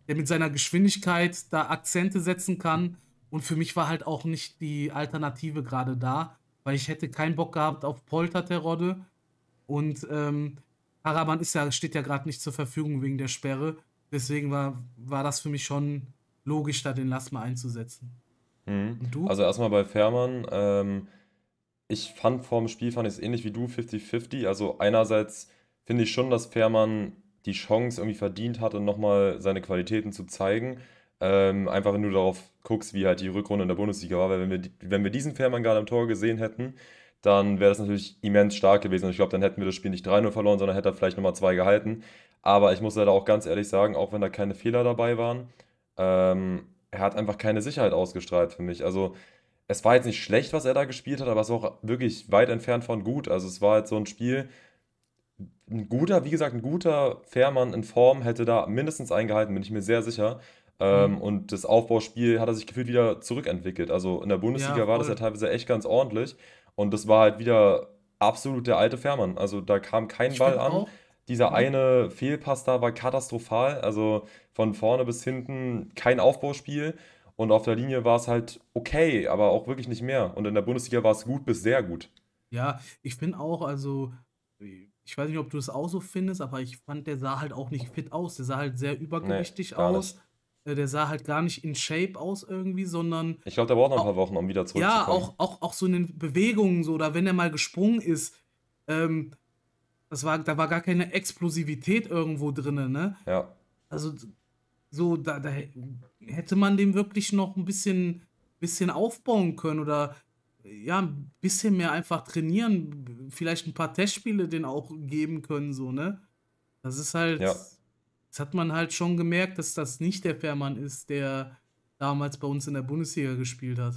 Speaker 1: der mit seiner Geschwindigkeit da Akzente setzen kann. Und für mich war halt auch nicht die Alternative gerade da, weil ich hätte keinen Bock gehabt auf Polterterodde. Und ähm, Karaban ist ja, steht ja gerade nicht zur Verfügung wegen der Sperre. Deswegen war, war das für mich schon logisch, da den Lassma einzusetzen.
Speaker 2: Mhm. du? Also erstmal bei Fährmann. Ähm, ich fand vorm Spiel, fand ich es ähnlich wie du, 50-50. Also einerseits finde ich schon, dass Fährmann die Chance irgendwie verdient hatte, nochmal seine Qualitäten zu zeigen. Ähm, einfach wenn du darauf guckst, wie halt die Rückrunde in der Bundesliga war, weil wenn wir, wenn wir diesen Fährmann gerade am Tor gesehen hätten, dann wäre das natürlich immens stark gewesen. Und ich glaube, dann hätten wir das Spiel nicht 3-0 verloren, sondern hätte er vielleicht nochmal 2 gehalten. Aber ich muss leider auch ganz ehrlich sagen, auch wenn da keine Fehler dabei waren, ähm, er hat einfach keine Sicherheit ausgestrahlt für mich. Also es war jetzt nicht schlecht, was er da gespielt hat, aber es war auch wirklich weit entfernt von gut. Also es war jetzt halt so ein Spiel, ein guter, wie gesagt, ein guter Fährmann in Form hätte da mindestens eingehalten, bin ich mir sehr sicher. Ähm, mhm. Und das Aufbauspiel hat er sich gefühlt wieder zurückentwickelt. Also in der Bundesliga ja, war das ja teilweise echt ganz ordentlich. Und das war halt wieder absolut der alte Fährmann. Also da kam kein ich Ball an. Auch. Dieser eine Fehlpass da war katastrophal. Also von vorne bis hinten kein Aufbauspiel. Und auf der Linie war es halt okay, aber auch wirklich nicht mehr. Und in der Bundesliga war es gut bis sehr gut.
Speaker 1: Ja, ich bin auch, also, ich weiß nicht, ob du es auch so findest, aber ich fand, der sah halt auch nicht fit aus. Der sah halt sehr übergewichtig nee, aus. Nicht. Äh, der sah halt gar nicht in Shape aus irgendwie, sondern.
Speaker 2: Ich glaube, der braucht noch ein paar Wochen, um wieder zurückzukommen. Ja, auch,
Speaker 1: auch, auch so in den Bewegungen so, oder wenn er mal gesprungen ist, ähm, das war, da war gar keine Explosivität irgendwo drin, ne? Ja. Also, so, da, da hätte man dem wirklich noch ein bisschen, bisschen aufbauen können oder ja, ein bisschen mehr einfach trainieren, vielleicht ein paar Testspiele den auch geben können, so, ne? Das ist halt. Ja. Das hat man halt schon gemerkt, dass das nicht der Fährmann ist, der damals bei uns in der Bundesliga gespielt hat.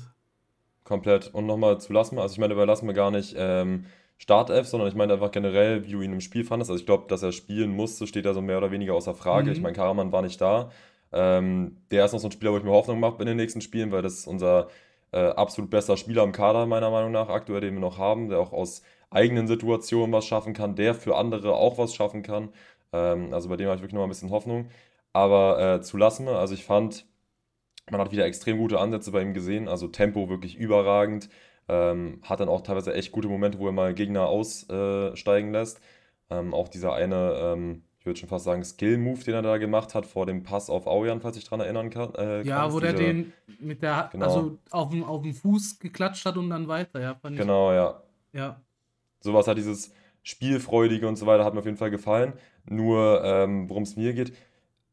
Speaker 2: Komplett. Und nochmal zu Lassme, also ich meine, über Lassme gar nicht ähm, Startelf, sondern ich meine einfach generell, wie du ihn im Spiel fandest. Also ich glaube, dass er spielen musste, steht da so mehr oder weniger außer Frage. Mhm. Ich meine, Karaman war nicht da. Ähm, der ist noch so ein Spieler, wo ich mir Hoffnung mache in den nächsten Spielen, weil das ist unser äh, absolut bester Spieler im Kader, meiner Meinung nach, aktuell, den wir noch haben, der auch aus eigenen Situationen was schaffen kann, der für andere auch was schaffen kann. Ähm, also bei dem habe ich wirklich noch ein bisschen Hoffnung. Aber äh, zu Lassme, ne? also ich fand, man hat wieder extrem gute Ansätze bei ihm gesehen. Also Tempo wirklich überragend. Ähm, hat dann auch teilweise echt gute Momente, wo er mal Gegner aussteigen äh, lässt. Ähm, auch dieser eine, ähm, ich würde schon fast sagen, Skill-Move, den er da gemacht hat vor dem Pass auf Aujan, falls ich daran erinnern äh, kann. Äh, ja, wo der den mit
Speaker 1: der genau. also auf dem, auf dem Fuß geklatscht hat und dann weiter, ja. genau,
Speaker 2: ja. Ja. Sowas hat dieses Spielfreudige und so weiter, hat mir auf jeden Fall gefallen. Nur, ähm, worum es mir geht,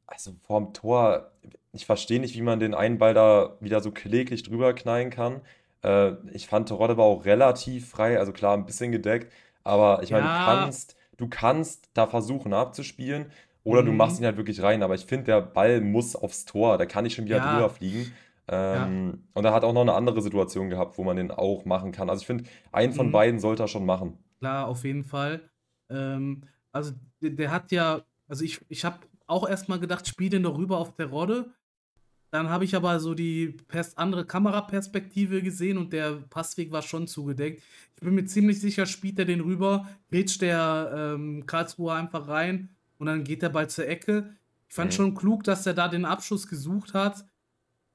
Speaker 2: also vorm Tor, ich verstehe nicht, wie man den einen Ball da wieder so kläglich drüber knallen kann. Äh, ich fand, Torotte war auch relativ frei, also klar, ein bisschen gedeckt, aber ich meine, ja. du kannst, du kannst da versuchen abzuspielen oder mhm. du machst ihn halt wirklich rein, aber ich finde, der Ball muss aufs Tor, da kann ich schon wieder ja. drüber fliegen. Ähm, ja. Und er hat auch noch eine andere Situation gehabt, wo man den auch machen kann. Also ich finde, einen von mhm. beiden sollte er schon machen
Speaker 1: klar, auf jeden Fall. Ähm, also der, der, hat ja, also ich, ich habe auch erstmal gedacht, spiel den doch rüber auf der Rodde. Dann habe ich aber so die Pers andere Kameraperspektive gesehen und der Passweg war schon zugedeckt. Ich bin mir ziemlich sicher, spielt er den rüber, grätscht der ähm, Karlsruhe einfach rein und dann geht der Ball zur Ecke. Ich fand mhm. schon klug, dass er da den Abschuss gesucht hat.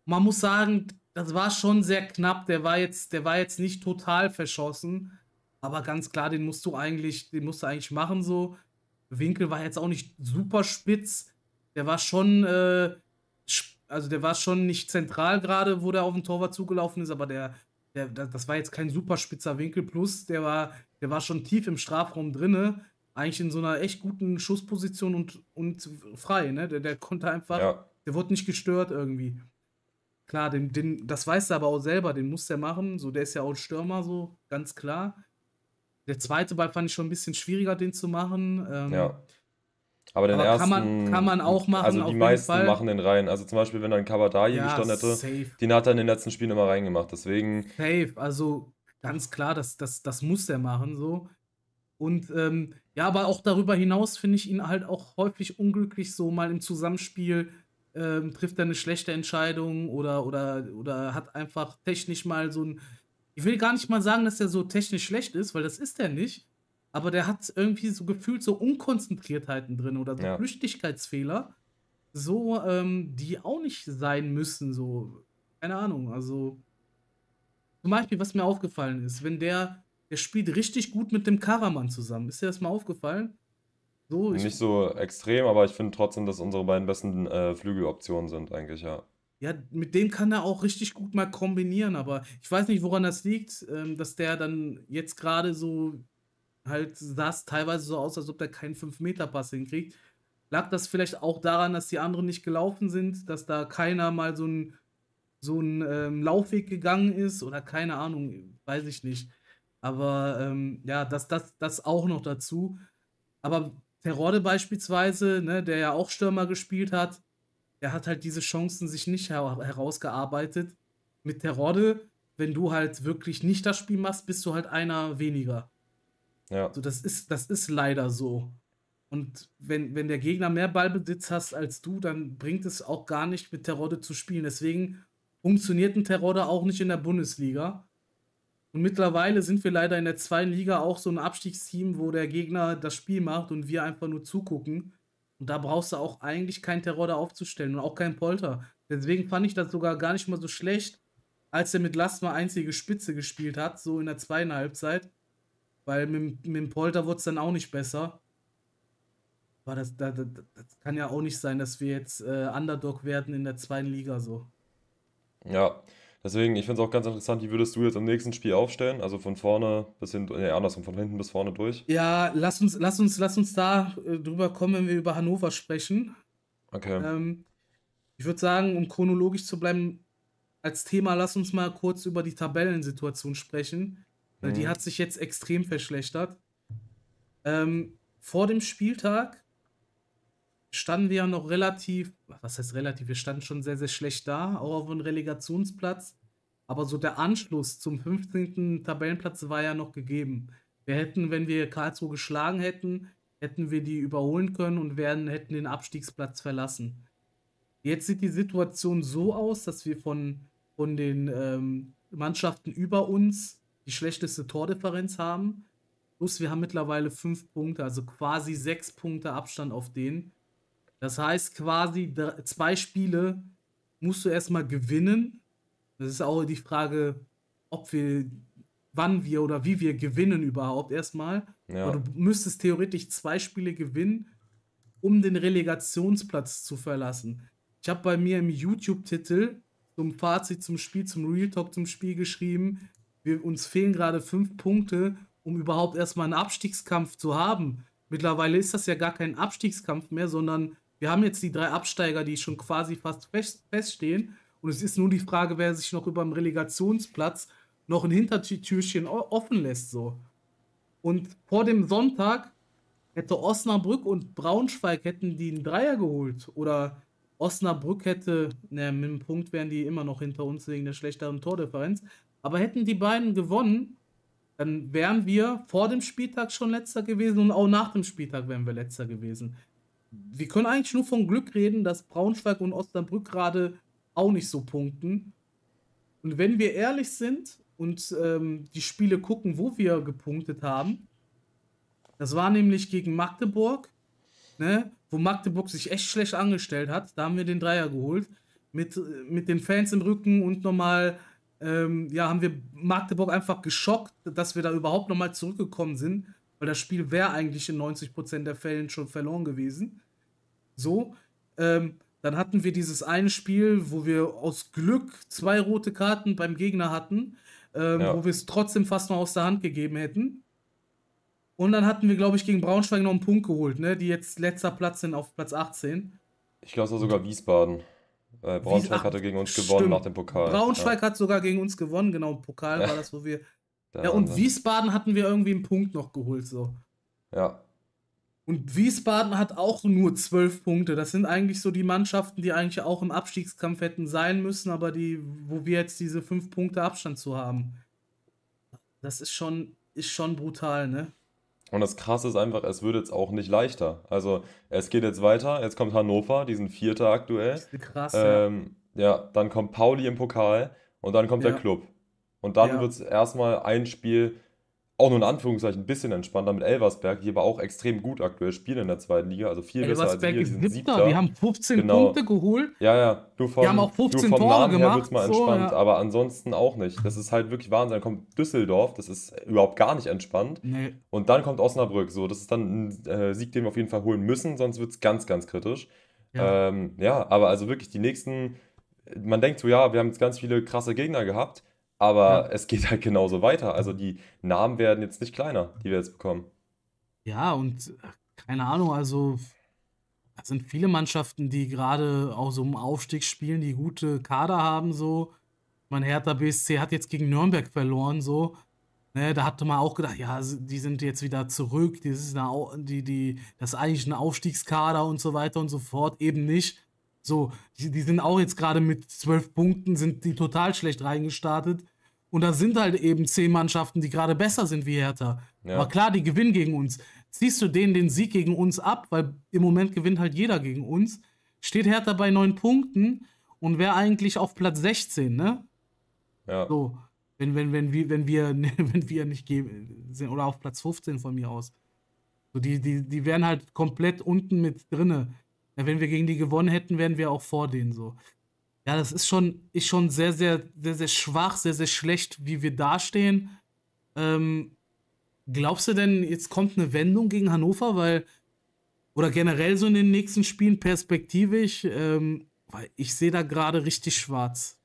Speaker 1: Man muss sagen, das war schon sehr knapp. Der war jetzt, der war jetzt nicht total verschossen aber ganz klar, den musst du eigentlich, den musst du eigentlich machen so. Winkel war jetzt auch nicht super spitz. Der war schon, äh, also der war schon nicht zentral gerade, wo der auf den Torwart zugelaufen ist, aber der, der, das war jetzt kein super spitzer Winkel. Plus, der war, der war schon tief im Strafraum drinne, eigentlich in so einer echt guten Schussposition und, und frei, ne? Der, der konnte einfach, ja. der wurde nicht gestört irgendwie. Klar, den, den, das weiß er aber auch selber, den muss der machen. So, der ist ja auch ein Stürmer, so, ganz klar. Der zweite Ball fand ich schon ein bisschen schwieriger, den zu machen. Ähm, ja. Aber den aber ersten. Kann man, kann man auch machen. Also die meisten Fall. machen
Speaker 2: den rein. Also zum Beispiel, wenn dann Kabadaji ja, gestanden hätte, safe. den hat er in den letzten Spielen immer reingemacht. Deswegen.
Speaker 1: Safe, also ganz klar, das, das, das muss er machen so. Und ähm, ja, aber auch darüber hinaus finde ich ihn halt auch häufig unglücklich, so mal im Zusammenspiel ähm, trifft er eine schlechte Entscheidung oder, oder, oder hat einfach technisch mal so ein ich will gar nicht mal sagen, dass er so technisch schlecht ist, weil das ist er nicht. Aber der hat irgendwie so gefühlt so Unkonzentriertheiten drin oder so ja. Flüchtigkeitsfehler, so, ähm, die auch nicht sein müssen, so. Keine Ahnung, also. Zum Beispiel, was mir aufgefallen ist, wenn der, der spielt richtig gut mit dem Karaman zusammen. Ist dir das mal aufgefallen? So, Nicht
Speaker 2: so extrem, aber ich finde trotzdem, dass unsere beiden besten äh, Flügeloptionen sind, eigentlich, ja.
Speaker 1: Ja, mit dem kann er auch richtig gut mal kombinieren, aber ich weiß nicht, woran das liegt, ähm, dass der dann jetzt gerade so halt sah es teilweise so aus, als ob der keinen 5-Meter-Pass hinkriegt. Lag das vielleicht auch daran, dass die anderen nicht gelaufen sind, dass da keiner mal so einen so ein, ähm, Laufweg gegangen ist oder keine Ahnung, weiß ich nicht. Aber ähm, ja, das, das, das auch noch dazu. Aber Terode beispielsweise, ne, der ja auch Stürmer gespielt hat, er hat halt diese Chancen sich nicht her herausgearbeitet. Mit der Rodde, wenn du halt wirklich nicht das Spiel machst, bist du halt einer weniger. Ja. So, das ist, das ist leider so. Und wenn, wenn der Gegner mehr Ballbesitz hast als du, dann bringt es auch gar nicht, mit Terodde zu spielen. Deswegen funktioniert ein Terodde auch nicht in der Bundesliga. Und mittlerweile sind wir leider in der zweiten Liga auch so ein Abstiegsteam, wo der Gegner das Spiel macht und wir einfach nur zugucken. Und da brauchst du auch eigentlich keinen Terror da aufzustellen und auch keinen Polter. Deswegen fand ich das sogar gar nicht mal so schlecht, als er mit Last mal einzige Spitze gespielt hat, so in der zweiten Halbzeit. Weil mit, mit dem Polter wurde es dann auch nicht besser. Aber das, das, das, kann ja auch nicht sein, dass wir jetzt äh, Underdog werden in der zweiten Liga so.
Speaker 2: Ja, Deswegen, ich finde es auch ganz interessant, wie würdest du jetzt im nächsten Spiel aufstellen? Also von vorne bis hinten, nee, andersrum, von hinten bis vorne durch?
Speaker 1: Ja, lass uns, lass uns, lass uns da äh, drüber kommen, wenn wir über Hannover sprechen. Okay. Ähm, ich würde sagen, um chronologisch zu bleiben, als Thema, lass uns mal kurz über die Tabellensituation sprechen, weil mhm. die hat sich jetzt extrem verschlechtert. Ähm, vor dem Spieltag standen wir ja noch relativ, was heißt relativ, wir standen schon sehr, sehr schlecht da, auch auf einem Relegationsplatz. Aber so der Anschluss zum 15. Tabellenplatz war ja noch gegeben. Wir hätten, wenn wir Karlsruhe geschlagen hätten, hätten wir die überholen können und wären, hätten den Abstiegsplatz verlassen. Jetzt sieht die Situation so aus, dass wir von, von den ähm, Mannschaften über uns die schlechteste Tordifferenz haben. Plus wir haben mittlerweile fünf Punkte, also quasi sechs Punkte Abstand auf denen. Das heißt quasi, zwei Spiele musst du erstmal gewinnen. Das ist auch die Frage, ob wir, wann wir oder wie wir gewinnen überhaupt erstmal. Ja. Aber du müsstest theoretisch zwei Spiele gewinnen, um den Relegationsplatz zu verlassen. Ich habe bei mir im YouTube-Titel zum Fazit zum Spiel, zum Real Talk zum Spiel geschrieben, wir, uns fehlen gerade fünf Punkte, um überhaupt erstmal einen Abstiegskampf zu haben. Mittlerweile ist das ja gar kein Abstiegskampf mehr, sondern wir haben jetzt die drei Absteiger, die schon quasi fast feststehen. Und es ist nur die Frage, wer sich noch über dem Relegationsplatz noch ein Hintertürchen offen lässt. So. Und vor dem Sonntag hätte Osnabrück und Braunschweig hätten die einen Dreier geholt. Oder Osnabrück hätte, naja, mit dem Punkt wären die immer noch hinter uns wegen der schlechteren Tordifferenz. Aber hätten die beiden gewonnen, dann wären wir vor dem Spieltag schon letzter gewesen und auch nach dem Spieltag wären wir letzter gewesen wir können eigentlich nur von Glück reden, dass Braunschweig und Osnabrück gerade auch nicht so punkten. Und wenn wir ehrlich sind und ähm, die Spiele gucken, wo wir gepunktet haben, das war nämlich gegen Magdeburg, ne, wo Magdeburg sich echt schlecht angestellt hat. Da haben wir den Dreier geholt. Mit, mit den Fans im Rücken und nochmal, ähm, ja, haben wir Magdeburg einfach geschockt, dass wir da überhaupt nochmal zurückgekommen sind, weil das Spiel wäre eigentlich in 90% der Fällen schon verloren gewesen. So, ähm, dann hatten wir dieses eine Spiel, wo wir aus Glück zwei rote Karten beim Gegner hatten, ähm, ja. wo wir es trotzdem fast noch aus der Hand gegeben hätten. Und dann hatten wir, glaube ich, gegen Braunschweig noch einen Punkt geholt, ne? die jetzt letzter Platz sind auf Platz 18.
Speaker 2: Ich glaube, es war sogar Wiesbaden. Äh, Braunschweig Ach, hatte gegen uns gewonnen stimmt. nach dem Pokal. Braunschweig
Speaker 1: ja. hat sogar gegen uns gewonnen, genau. Im Pokal war das, wo wir. ja, und Wiesbaden hatten wir irgendwie einen Punkt noch geholt, so. Ja. Und Wiesbaden hat auch nur zwölf Punkte. Das sind eigentlich so die Mannschaften, die eigentlich auch im Abstiegskampf hätten sein müssen, aber die, wo wir jetzt diese fünf Punkte Abstand zu haben. Das ist schon, ist schon brutal, ne?
Speaker 2: Und das Krasse ist einfach, es wird jetzt auch nicht leichter. Also es geht jetzt weiter, jetzt kommt Hannover, die sind Vierter aktuell. Krass, ähm, ja. dann kommt Pauli im Pokal und dann kommt ja. der Club. Und dann ja. wird es erstmal ein Spiel auch nur in Anführungszeichen ein bisschen entspannter mit Elversberg, die aber auch extrem gut aktuell spielen in der zweiten Liga, also viel also Elversberg besser als wir. Ist Siebter. Siebter. Wir haben 15 genau. Punkte geholt. Ja, ja. Du vom, wir haben auch 15 du vom Tore Namen gemacht. her mal entspannt, so, ja. aber ansonsten auch nicht. Das ist halt wirklich Wahnsinn. Dann kommt Düsseldorf, das ist überhaupt gar nicht entspannt. Nee. Und dann kommt Osnabrück. So, das ist dann ein äh, Sieg, den wir auf jeden Fall holen müssen, sonst wird es ganz, ganz kritisch. Ja. Ähm, ja, aber also wirklich die nächsten, man denkt so, ja, wir haben jetzt ganz viele krasse Gegner gehabt aber ja. es geht halt genauso weiter. Also die Namen werden jetzt nicht kleiner, die wir jetzt bekommen.
Speaker 1: Ja, und äh, keine Ahnung, also es sind viele Mannschaften, die gerade auch so im Aufstieg spielen, die gute Kader haben, so. Mein Hertha BSC hat jetzt gegen Nürnberg verloren, so. Ne, da hatte man auch gedacht, ja, die sind jetzt wieder zurück, das ist, eine, die, die, das ist eigentlich ein Aufstiegskader und so weiter und so fort, eben nicht. So, die, die sind auch jetzt gerade mit zwölf Punkten, sind die total schlecht reingestartet. Und da sind halt eben zehn Mannschaften, die gerade besser sind wie Hertha. Ja. Aber klar, die gewinnen gegen uns. Ziehst du denen den Sieg gegen uns ab, weil im Moment gewinnt halt jeder gegen uns, steht Hertha bei neun Punkten und wäre eigentlich auf Platz 16, ne? Ja. So, wenn, wenn, wenn, wir, wenn, wir, wenn wir nicht gehen, oder auf Platz 15 von mir aus. So, die, die, die wären halt komplett unten mit drinne. Ja, wenn wir gegen die gewonnen hätten, wären wir auch vor denen so. Ja, das ist schon, ist schon sehr, sehr, sehr, sehr schwach, sehr, sehr schlecht, wie wir dastehen. Ähm, glaubst du denn, jetzt kommt eine Wendung gegen Hannover, weil, oder generell so in den nächsten Spielen perspektivisch, ähm, weil ich sehe da gerade richtig schwarz.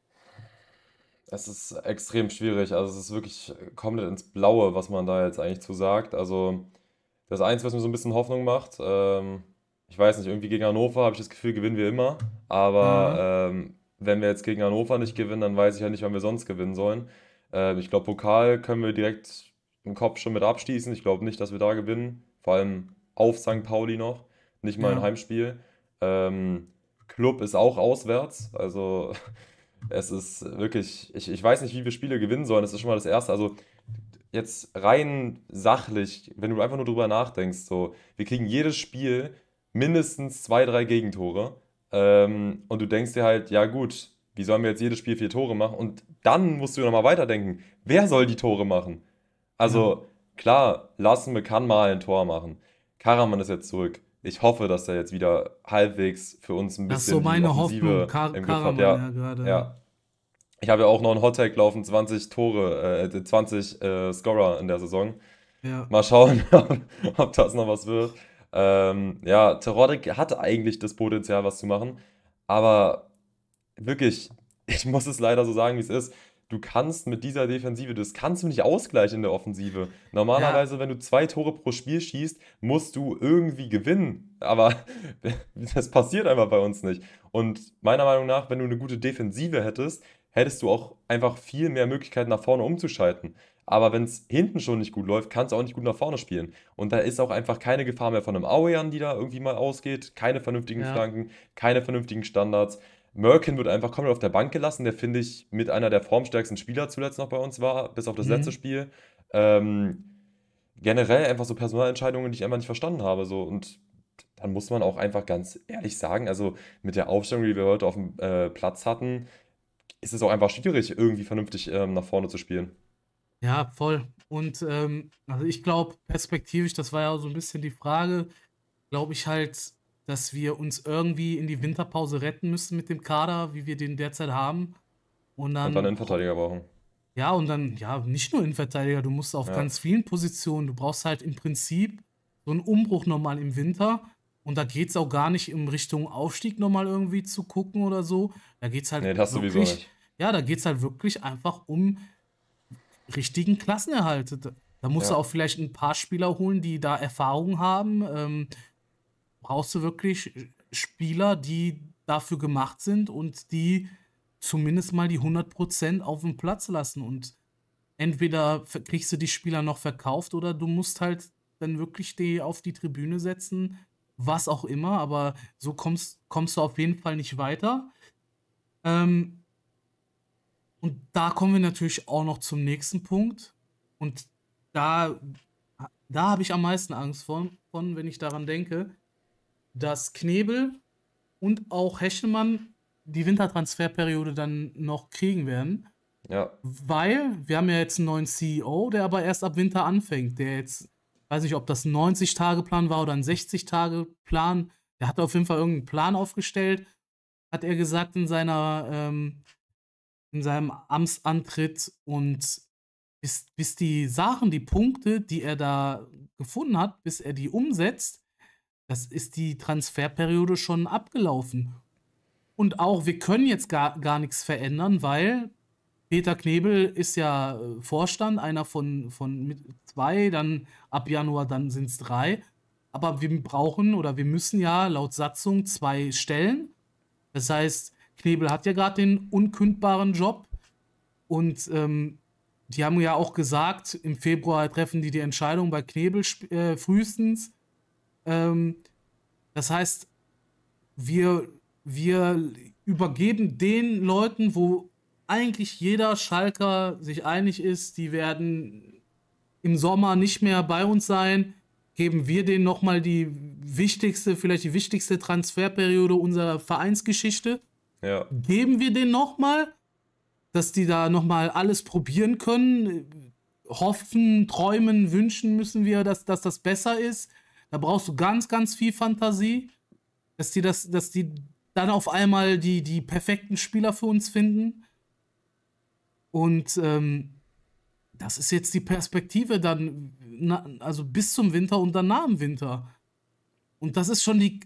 Speaker 1: Es ist
Speaker 2: extrem schwierig. Also, es ist wirklich komplett ins Blaue, was man da jetzt eigentlich zu sagt. Also, das Einzige, was mir so ein bisschen Hoffnung macht, ähm, ich weiß nicht, irgendwie gegen Hannover habe ich das Gefühl, gewinnen wir immer. Aber mhm. ähm, wenn wir jetzt gegen Hannover nicht gewinnen, dann weiß ich ja nicht, wann wir sonst gewinnen sollen. Ähm, ich glaube, Pokal können wir direkt im Kopf schon mit abschließen. Ich glaube nicht, dass wir da gewinnen. Vor allem auf St. Pauli noch. Nicht mal ja. ein Heimspiel. Ähm, Club ist auch auswärts. Also es ist wirklich, ich, ich weiß nicht, wie wir Spiele gewinnen sollen. Das ist schon mal das Erste. Also jetzt rein sachlich, wenn du einfach nur drüber nachdenkst, so, wir kriegen jedes Spiel mindestens zwei, drei Gegentore. Ähm, und du denkst dir halt, ja gut, wie sollen wir jetzt jedes Spiel vier Tore machen? Und dann musst du nochmal weiterdenken, wer soll die Tore machen? Also mhm. klar, Lassen kann mal ein Tor machen. Karaman ist jetzt zurück. Ich hoffe, dass er jetzt wieder halbwegs für uns ein bisschen. Das ist so meine Hoffnung. Kar Karaman, ja, ja, gerade. Ja. Ich habe ja auch noch einen Hottag laufen, 20 Tore, äh, 20 äh, Scorer in der Saison. Ja. Mal schauen, ob das noch was wird. Ähm, ja, Terodic hat eigentlich das Potenzial, was zu machen, aber wirklich, ich muss es leider so sagen, wie es ist. Du kannst mit dieser Defensive, das kannst du nicht ausgleichen in der Offensive. Normalerweise, ja. wenn du zwei Tore pro Spiel schießt, musst du irgendwie gewinnen. Aber das passiert einfach bei uns nicht. Und meiner Meinung nach, wenn du eine gute Defensive hättest, hättest du auch einfach viel mehr Möglichkeiten nach vorne umzuschalten. Aber wenn es hinten schon nicht gut läuft, kann es auch nicht gut nach vorne spielen. Und da ist auch einfach keine Gefahr mehr von einem Auean, die da irgendwie mal ausgeht. Keine vernünftigen ja. Flanken, keine vernünftigen Standards. Merkin wird einfach komplett auf der Bank gelassen, der finde ich mit einer der formstärksten Spieler zuletzt noch bei uns war, bis auf das mhm. letzte Spiel. Ähm, generell einfach so Personalentscheidungen, die ich einfach nicht verstanden habe. So. Und dann muss man auch einfach ganz ehrlich sagen, also mit der Aufstellung, die wir heute auf dem äh, Platz hatten, ist es auch einfach schwierig, irgendwie vernünftig ähm, nach vorne zu spielen.
Speaker 1: Ja, voll. Und ähm, also ich glaube, perspektivisch, das war ja so ein bisschen die Frage, glaube ich halt, dass wir uns irgendwie in die Winterpause retten müssen mit dem Kader, wie wir den derzeit haben. Und dann, und dann Innenverteidiger brauchen. Ja, und dann, ja, nicht nur Innenverteidiger, du musst auf ja. ganz vielen Positionen, du brauchst halt im Prinzip so einen Umbruch nochmal im Winter. Und da geht es auch gar nicht in Richtung Aufstieg nochmal irgendwie zu gucken oder so. Da geht es halt nee, das wirklich, sowieso nicht. Ja, da geht es halt wirklich einfach um richtigen Klassenerhalt. Da musst ja. du auch vielleicht ein paar Spieler holen, die da Erfahrung haben. Ähm, brauchst du wirklich Spieler, die dafür gemacht sind und die zumindest mal die 100% auf dem Platz lassen. Und entweder kriegst du die Spieler noch verkauft oder du musst halt dann wirklich die auf die Tribüne setzen, was auch immer. Aber so kommst, kommst du auf jeden Fall nicht weiter. Ähm, und da kommen wir natürlich auch noch zum nächsten Punkt. Und da, da habe ich am meisten Angst von, von, wenn ich daran denke, dass Knebel und auch Heschelmann die Wintertransferperiode dann noch kriegen werden. Ja. Weil wir haben ja jetzt einen neuen CEO, der aber erst ab Winter anfängt. Der jetzt, weiß nicht, ob das ein 90-Tage-Plan war oder ein 60-Tage-Plan. Der hat auf jeden Fall irgendeinen Plan aufgestellt, hat er gesagt in seiner ähm, in seinem Amtsantritt und bis, bis die Sachen, die Punkte, die er da gefunden hat, bis er die umsetzt, das ist die Transferperiode schon abgelaufen. Und auch, wir können jetzt gar, gar nichts verändern, weil Peter Knebel ist ja äh, Vorstand, einer von, von zwei, dann ab Januar dann sind es drei. Aber wir brauchen oder wir müssen ja laut Satzung zwei Stellen. Das heißt, Knebel hat ja gerade den unkündbaren Job und ähm, die haben ja auch gesagt, im Februar treffen die die Entscheidung bei Knebel äh, frühestens. Ähm, das heißt, wir, wir übergeben den Leuten, wo eigentlich jeder Schalker sich einig ist, die werden im Sommer nicht mehr bei uns sein, geben wir denen nochmal die wichtigste, vielleicht die wichtigste Transferperiode unserer Vereinsgeschichte ja. Geben wir den nochmal, dass die da nochmal alles probieren können. Hoffen, träumen, wünschen müssen wir, dass, dass das besser ist. Da brauchst du ganz, ganz viel Fantasie, dass die, das, dass die dann auf einmal die, die perfekten Spieler für uns finden. Und ähm, das ist jetzt die Perspektive dann, na, also bis zum Winter und dann nach dem Winter. Und das ist schon die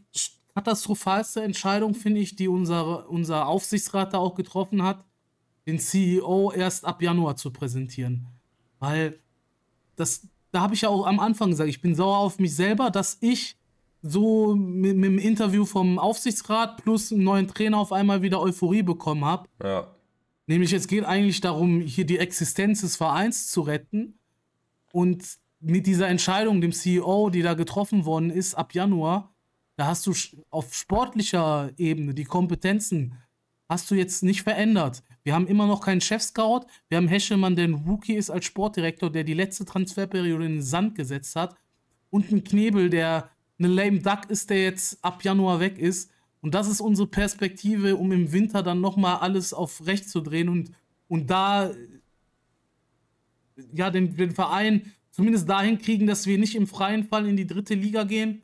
Speaker 1: katastrophalste Entscheidung, finde ich, die unsere, unser Aufsichtsrat da auch getroffen hat, den CEO erst ab Januar zu präsentieren. Weil das, da habe ich ja auch am Anfang gesagt, ich bin sauer auf mich selber, dass ich so mit, mit dem Interview vom Aufsichtsrat plus einem neuen Trainer auf einmal wieder Euphorie bekommen habe. Ja. Nämlich es geht eigentlich darum, hier die Existenz des Vereins zu retten. Und mit dieser Entscheidung, dem CEO, die da getroffen worden ist, ab Januar, da hast du auf sportlicher Ebene die Kompetenzen hast du jetzt nicht verändert. Wir haben immer noch keinen Chef-Scout. Wir haben Heschemann, der ein Rookie ist als Sportdirektor, der die letzte Transferperiode in den Sand gesetzt hat. Und ein Knebel, der eine lame Duck ist, der jetzt ab Januar weg ist. Und das ist unsere Perspektive, um im Winter dann nochmal alles auf rechts zu drehen und, und da ja, den, den Verein zumindest dahin kriegen, dass wir nicht im freien Fall in die dritte Liga gehen,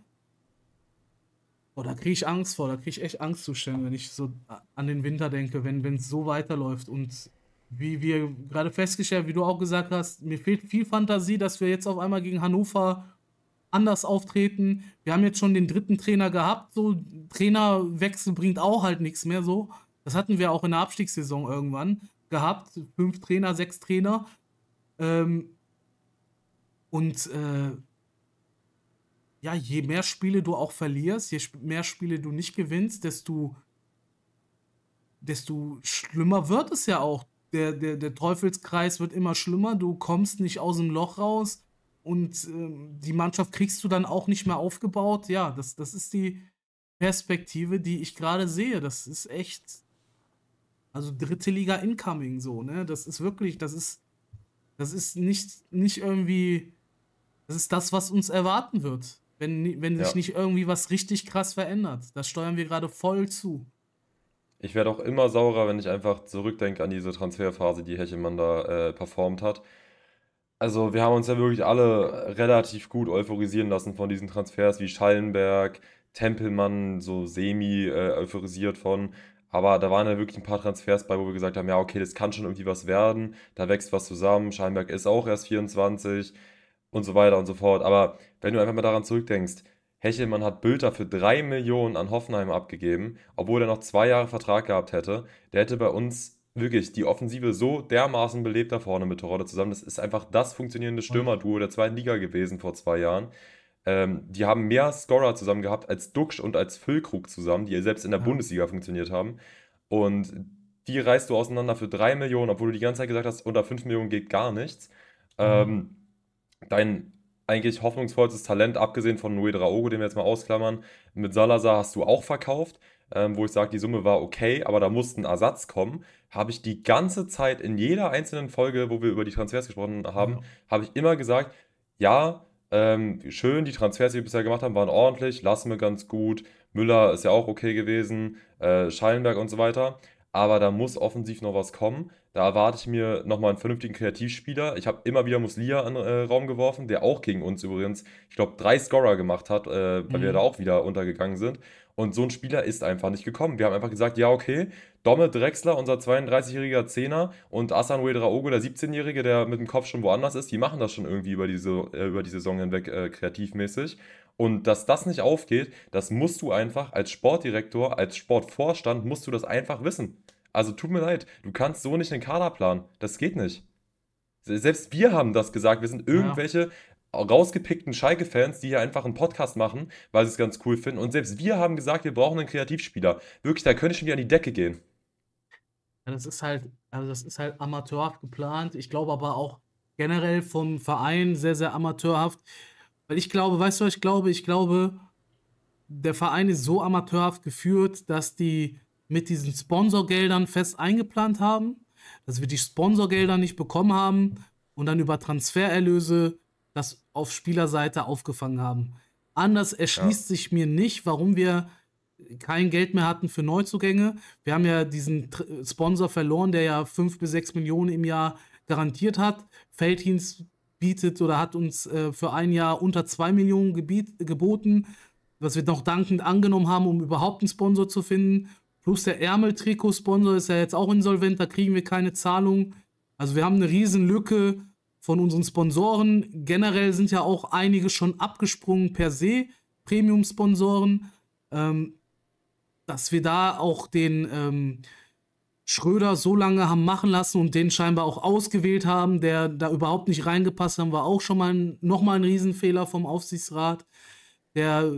Speaker 1: Oh, da kriege ich Angst vor, da kriege ich echt Angstzustände, wenn ich so an den Winter denke, wenn es so weiterläuft. Und wie wir gerade festgestellt, wie du auch gesagt hast, mir fehlt viel Fantasie, dass wir jetzt auf einmal gegen Hannover anders auftreten. Wir haben jetzt schon den dritten Trainer gehabt, so Trainerwechsel bringt auch halt nichts mehr so. Das hatten wir auch in der Abstiegssaison irgendwann gehabt. Fünf Trainer, sechs Trainer. Ähm, und äh, ja, je mehr Spiele du auch verlierst, je mehr Spiele du nicht gewinnst, desto, desto schlimmer wird es ja auch. Der, der, der Teufelskreis wird immer schlimmer, du kommst nicht aus dem Loch raus und ähm, die Mannschaft kriegst du dann auch nicht mehr aufgebaut. Ja, das, das ist die Perspektive, die ich gerade sehe. Das ist echt, also dritte Liga incoming so, ne? Das ist wirklich, das ist, das ist nicht, nicht irgendwie, das ist das, was uns erwarten wird. Wenn, wenn sich ja. nicht irgendwie was richtig krass verändert. Das steuern wir gerade voll zu.
Speaker 2: Ich werde auch immer saurer, wenn ich einfach zurückdenke an diese Transferphase, die Hechemann da äh, performt hat. Also wir haben uns ja wirklich alle relativ gut euphorisieren lassen von diesen Transfers, wie Schallenberg, Tempelmann, so semi äh, euphorisiert von. Aber da waren ja wirklich ein paar Transfers bei, wo wir gesagt haben, ja, okay, das kann schon irgendwie was werden, da wächst was zusammen, Schallenberg ist auch erst 24 und so weiter und so fort. Aber wenn du einfach mal daran zurückdenkst, Hechelmann hat Bülter für 3 Millionen an Hoffenheim abgegeben, obwohl er noch zwei Jahre Vertrag gehabt hätte. Der hätte bei uns wirklich die Offensive so dermaßen belebt da vorne mit Torode zusammen. Das ist einfach das funktionierende mhm. Stürmerduo der zweiten Liga gewesen vor zwei Jahren. Ähm, die haben mehr Scorer zusammen gehabt als Duxch und als Füllkrug zusammen, die selbst in der ja. Bundesliga funktioniert haben. Und die reißt du auseinander für 3 Millionen, obwohl du die ganze Zeit gesagt hast, unter 5 Millionen geht gar nichts. Mhm. Ähm, dein eigentlich hoffnungsvollstes Talent, abgesehen von Noé Draogo, den wir jetzt mal ausklammern. Mit Salazar hast du auch verkauft, ähm, wo ich sage, die Summe war okay, aber da musste ein Ersatz kommen. Habe ich die ganze Zeit in jeder einzelnen Folge, wo wir über die Transfers gesprochen haben, ja. habe ich immer gesagt, ja, ähm, schön, die Transfers, die wir bisher gemacht haben, waren ordentlich, lassen wir ganz gut. Müller ist ja auch okay gewesen, äh, Schallenberg und so weiter. Aber da muss offensiv noch was kommen. Da erwarte ich mir nochmal einen vernünftigen Kreativspieler. Ich habe immer wieder Muslia in äh, Raum geworfen, der auch gegen uns übrigens, ich glaube, drei Scorer gemacht hat, äh, weil mhm. wir da auch wieder untergegangen sind. Und so ein Spieler ist einfach nicht gekommen. Wir haben einfach gesagt, ja, okay, Domme Drexler, unser 32-jähriger Zehner und Asan Wedraogo, der 17-jährige, der mit dem Kopf schon woanders ist, die machen das schon irgendwie über, diese, äh, über die Saison hinweg äh, kreativmäßig. Und dass das nicht aufgeht, das musst du einfach als Sportdirektor, als Sportvorstand, musst du das einfach wissen. Also tut mir leid, du kannst so nicht einen Kader planen. Das geht nicht. Selbst wir haben das gesagt. Wir sind irgendwelche ja. rausgepickten Schalke-Fans, die hier einfach einen Podcast machen, weil sie es ganz cool finden. Und selbst wir haben gesagt, wir brauchen einen Kreativspieler. Wirklich, da könnte ich schon wieder an die Decke gehen.
Speaker 1: Ja, das ist halt, also das ist halt amateurhaft geplant. Ich glaube aber auch generell vom Verein sehr, sehr amateurhaft. Weil ich glaube, weißt du, ich glaube, ich glaube, der Verein ist so amateurhaft geführt, dass die mit diesen Sponsorgeldern fest eingeplant haben, dass wir die Sponsorgelder nicht bekommen haben und dann über Transfererlöse das auf Spielerseite aufgefangen haben. Anders erschließt ja. sich mir nicht, warum wir kein Geld mehr hatten für Neuzugänge. Wir haben ja diesen Tr Sponsor verloren, der ja 5 bis 6 Millionen im Jahr garantiert hat. Feldhins bietet oder hat uns äh, für ein Jahr unter 2 Millionen gebiet, geboten, was wir noch dankend angenommen haben, um überhaupt einen Sponsor zu finden. Plus der Ärmel-Trikotsponsor ist ja jetzt auch insolvent, da kriegen wir keine Zahlung. Also wir haben eine Lücke von unseren Sponsoren. Generell sind ja auch einige schon abgesprungen per se, Premium-Sponsoren. Ähm, dass wir da auch den ähm, Schröder so lange haben machen lassen und den scheinbar auch ausgewählt haben, der da überhaupt nicht reingepasst haben, war auch schon mal ein, nochmal ein Riesenfehler vom Aufsichtsrat. Der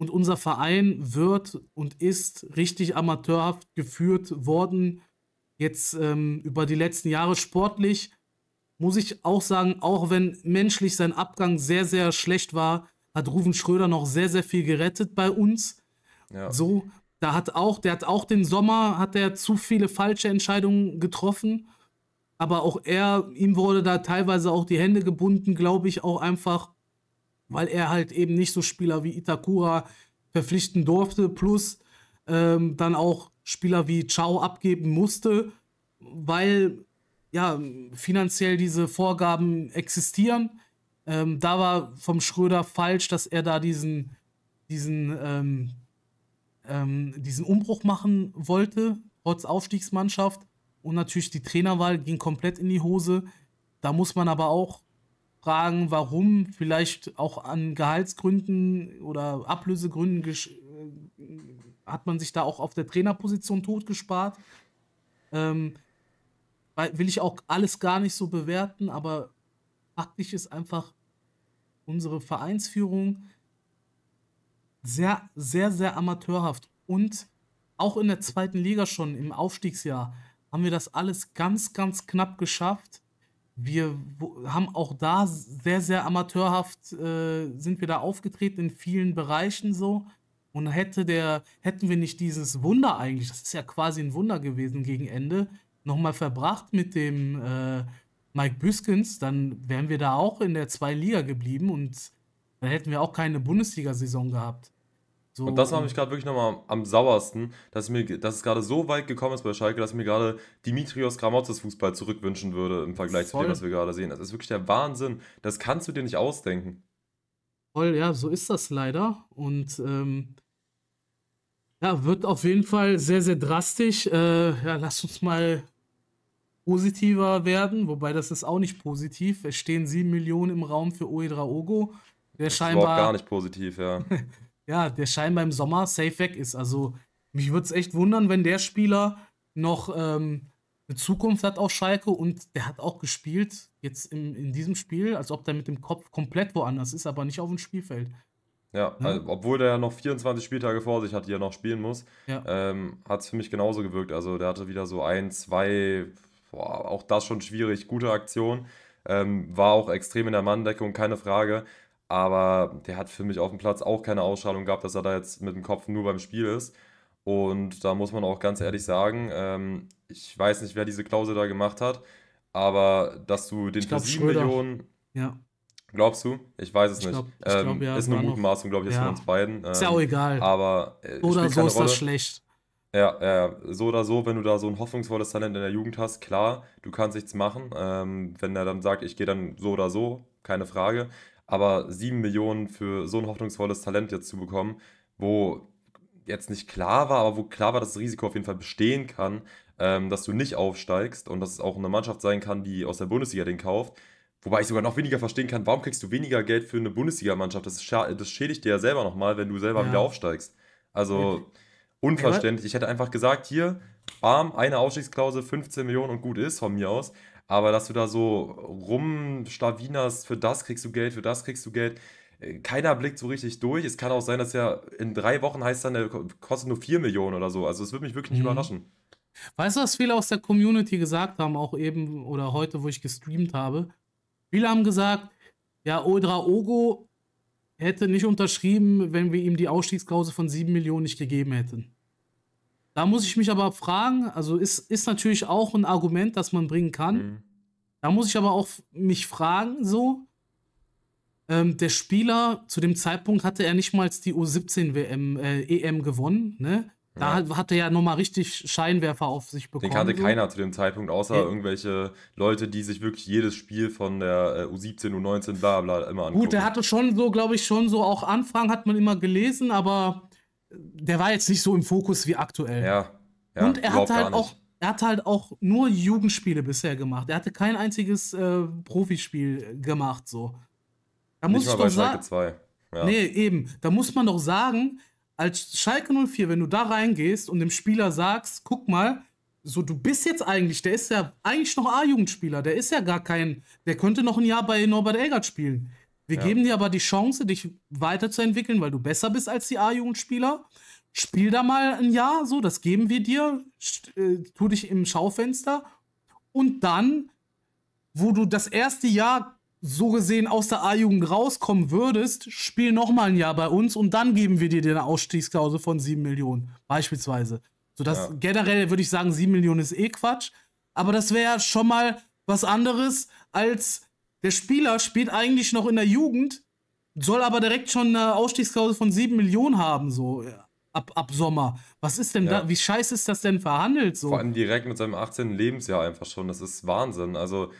Speaker 1: und unser Verein wird und ist richtig amateurhaft geführt worden, jetzt ähm, über die letzten Jahre sportlich. Muss ich auch sagen, auch wenn menschlich sein Abgang sehr, sehr schlecht war, hat Ruven Schröder noch sehr, sehr viel gerettet bei uns. Ja. So, da hat auch, der hat auch den Sommer, hat er zu viele falsche Entscheidungen getroffen. Aber auch er, ihm wurde da teilweise auch die Hände gebunden, glaube ich, auch einfach weil er halt eben nicht so Spieler wie Itakura verpflichten durfte, plus ähm, dann auch Spieler wie Chao abgeben musste, weil ja finanziell diese Vorgaben existieren. Ähm, da war vom Schröder falsch, dass er da diesen, diesen, ähm, ähm diesen Umbruch machen wollte, trotz Aufstiegsmannschaft. Und natürlich die Trainerwahl ging komplett in die Hose. Da muss man aber auch fragen, warum vielleicht auch an Gehaltsgründen oder Ablösegründen äh, hat man sich da auch auf der Trainerposition totgespart. Ähm, will ich auch alles gar nicht so bewerten, aber faktisch ist einfach unsere Vereinsführung sehr, sehr, sehr amateurhaft. Und auch in der zweiten Liga schon im Aufstiegsjahr haben wir das alles ganz, ganz knapp geschafft wir haben auch da sehr, sehr amateurhaft äh, sind wir da aufgetreten in vielen Bereichen so. Und hätte der, hätten wir nicht dieses Wunder eigentlich, das ist ja quasi ein Wunder gewesen gegen Ende, nochmal verbracht mit dem äh, Mike Büskens, dann wären wir da auch in der zwei Liga geblieben und dann hätten wir auch keine Bundesliga-Saison gehabt. So und das macht ähm, mich
Speaker 2: gerade wirklich nochmal am, sauersten, dass, mir, dass es gerade so weit gekommen ist bei Schalke, dass ich mir gerade Dimitrios Gramotzes Fußball zurückwünschen würde im Vergleich Voll. zu dem, was wir gerade sehen. Das ist wirklich der Wahnsinn. Das kannst du dir nicht ausdenken.
Speaker 1: Voll, ja, so ist das leider. Und ähm, ja, wird auf jeden Fall sehr, sehr drastisch. Äh, ja, lass uns mal positiver werden, wobei das ist auch nicht positiv. Es stehen 7 Millionen im Raum für Oedra Ogo. Der das scheinbar. Ist überhaupt gar nicht
Speaker 2: positiv, ja.
Speaker 1: ja, der scheinbar im Sommer safe weg ist. Also mich würde es echt wundern, wenn der Spieler noch ähm, eine Zukunft hat auf Schalke und der hat auch gespielt jetzt in, in diesem Spiel, als ob der mit dem Kopf komplett woanders ist, aber nicht auf dem Spielfeld.
Speaker 2: Ja, hm? also, obwohl der ja noch 24 Spieltage vor sich hat, die er noch spielen muss, ja. ähm, hat es für mich genauso gewirkt. Also der hatte wieder so ein, zwei, boah, auch das schon schwierig, gute Aktion. Ähm, war auch extrem in der Manndeckung, keine Frage. Aber der hat für mich auf dem Platz auch keine Ausstrahlung gehabt, dass er da jetzt mit dem Kopf nur beim Spiel ist. Und da muss man auch ganz ehrlich sagen, ähm, ich weiß nicht, wer diese Klausel da gemacht hat, aber dass du den glaub, für 7 Millionen. Ja. Glaubst du? Ich weiß es ich glaub, nicht. Ähm, glaub, ja, ist eine Mutmaßung, glaube ich, ja. von uns beiden. Ähm, ist ja auch ähm, egal. Aber äh, oder so ist Rolle. das schlecht. Ja, ja, so oder so, wenn du da so ein hoffnungsvolles Talent in der Jugend hast, klar, du kannst nichts machen. Ähm, wenn er dann sagt, ich gehe dann so oder so, keine Frage. Aber 7 Millionen für so ein hoffnungsvolles Talent jetzt zu bekommen, wo jetzt nicht klar war, aber wo klar war, dass das Risiko auf jeden Fall bestehen kann, ähm, dass du nicht aufsteigst und dass es auch eine Mannschaft sein kann, die aus der Bundesliga den kauft. Wobei ich sogar noch weniger verstehen kann, warum kriegst du weniger Geld für eine Bundesliga-Mannschaft? Das, das schädigt dir ja selber nochmal, wenn du selber ja. wieder aufsteigst. Also unverständlich. Ich hätte einfach gesagt, hier, bam, eine Ausstiegsklausel, 15 Millionen und gut ist von mir aus. Aber dass du da so rumstavinerst, für das kriegst du Geld, für das kriegst du Geld, äh, keiner blickt so richtig durch. Es kann auch sein, dass ja in drei Wochen heißt dann, der kostet nur 4 Millionen oder so. Also es würde mich wirklich nicht mhm. überraschen.
Speaker 1: Weißt du, was viele aus der Community gesagt haben, auch eben oder heute, wo ich gestreamt habe? Viele haben gesagt, ja, Odra Ogo hätte nicht unterschrieben, wenn wir ihm die Ausstiegsklausel von 7 Millionen nicht gegeben hätten. Da muss ich mich aber fragen, also ist, ist natürlich auch ein Argument, das man bringen kann. Mhm. Da muss ich aber auch mich fragen, so, ähm, der Spieler, zu dem Zeitpunkt hatte er nicht mal die U17-WM, äh, EM gewonnen, ne? Da ja. hat er ja nochmal richtig Scheinwerfer auf sich bekommen. Den kannte so. keiner
Speaker 2: zu dem Zeitpunkt, außer ja. Äh. irgendwelche Leute, die sich wirklich jedes Spiel von der U17, äh, U19, bla bla immer angucken. Gut, der
Speaker 1: hatte schon so, glaube ich, schon so auch Anfragen, hat man immer gelesen, aber der war jetzt nicht so im Fokus wie aktuell. Ja. ja und er hat halt auch, er hat halt auch nur Jugendspiele bisher gemacht. Er hatte kein einziges äh, Profispiel äh, gemacht, so. Da nicht muss ich doch sagen. Ja. Nee, eben. Da muss man doch sagen, als Schalke 04, wenn du da reingehst und dem Spieler sagst, guck mal, so du bist jetzt eigentlich, der ist ja eigentlich noch A-Jugendspieler, der ist ja gar kein, der könnte noch ein Jahr bei Norbert Eggert spielen. Wir ja. geben dir aber die Chance, dich weiterzuentwickeln, weil du besser bist als die A-Jugendspieler. Spiel da mal ein Jahr, so, das geben wir dir. Äh, tu dich im Schaufenster. Und dann, wo du das erste Jahr so gesehen aus der A-Jugend rauskommen würdest, spiel noch mal ein Jahr bei uns und dann geben wir dir eine Ausstiegsklausel von 7 Millionen, beispielsweise. Sodass ja. generell würde ich sagen, 7 Millionen ist eh Quatsch. Aber das wäre schon mal was anderes als der Spieler spielt eigentlich noch in der Jugend, soll aber direkt schon eine Ausstiegsklausel von 7 Millionen haben, so ab, ab Sommer. Was ist denn ja. da, wie scheiße ist das denn verhandelt so? Vor allem
Speaker 2: direkt mit seinem 18. Lebensjahr einfach schon, das ist Wahnsinn. Also,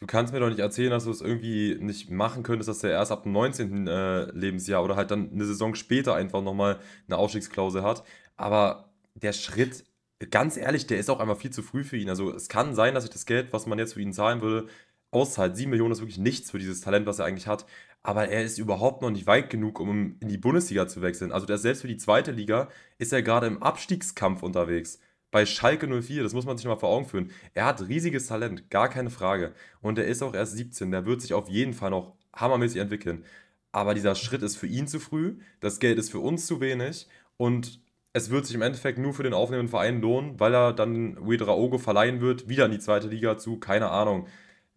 Speaker 2: du kannst mir doch nicht erzählen, dass du es irgendwie nicht machen könntest, dass der erst ab dem 19. Äh, Lebensjahr oder halt dann eine Saison später einfach nochmal eine Ausstiegsklausel hat. Aber der Schritt, ganz ehrlich, der ist auch einfach viel zu früh für ihn. Also, es kann sein, dass ich das Geld, was man jetzt für ihn zahlen würde, auszahlt. 7 Millionen ist wirklich nichts für dieses Talent, was er eigentlich hat. Aber er ist überhaupt noch nicht weit genug, um in die Bundesliga zu wechseln. Also der selbst für die zweite Liga ist er gerade im Abstiegskampf unterwegs. Bei Schalke 04, das muss man sich mal vor Augen führen. Er hat riesiges Talent, gar keine Frage. Und er ist auch erst 17, der wird sich auf jeden Fall noch hammermäßig entwickeln. Aber dieser Schritt ist für ihn zu früh, das Geld ist für uns zu wenig und es wird sich im Endeffekt nur für den aufnehmenden Verein lohnen, weil er dann Wedraogo verleihen wird, wieder in die zweite Liga zu, keine Ahnung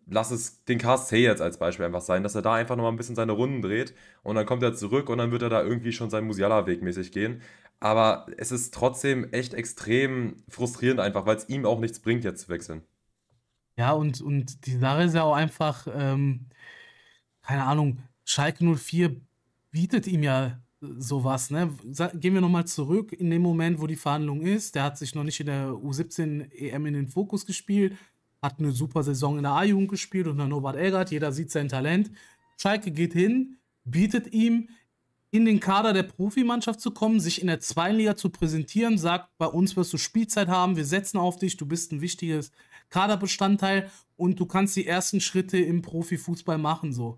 Speaker 2: lass es den KSC jetzt als Beispiel einfach sein, dass er da einfach nochmal ein bisschen seine Runden dreht und dann kommt er zurück und dann wird er da irgendwie schon seinen Musiala-Weg mäßig gehen. Aber es ist trotzdem echt extrem frustrierend einfach, weil es ihm auch nichts bringt, jetzt zu wechseln.
Speaker 1: Ja, und, und die Sache ist ja auch einfach, ähm, keine Ahnung, Schalke 04 bietet ihm ja äh, sowas. Ne? Gehen wir nochmal zurück in dem Moment, wo die Verhandlung ist. Der hat sich noch nicht in der U17 EM in den Fokus gespielt, hat eine super Saison in der A-Jugend gespielt unter Norbert Elgert, jeder sieht sein Talent. Schalke geht hin, bietet ihm, in den Kader der Profimannschaft zu kommen, sich in der zweiten Liga zu präsentieren, sagt, bei uns wirst du Spielzeit haben, wir setzen auf dich, du bist ein wichtiges Kaderbestandteil und du kannst die ersten Schritte im Profifußball machen, so.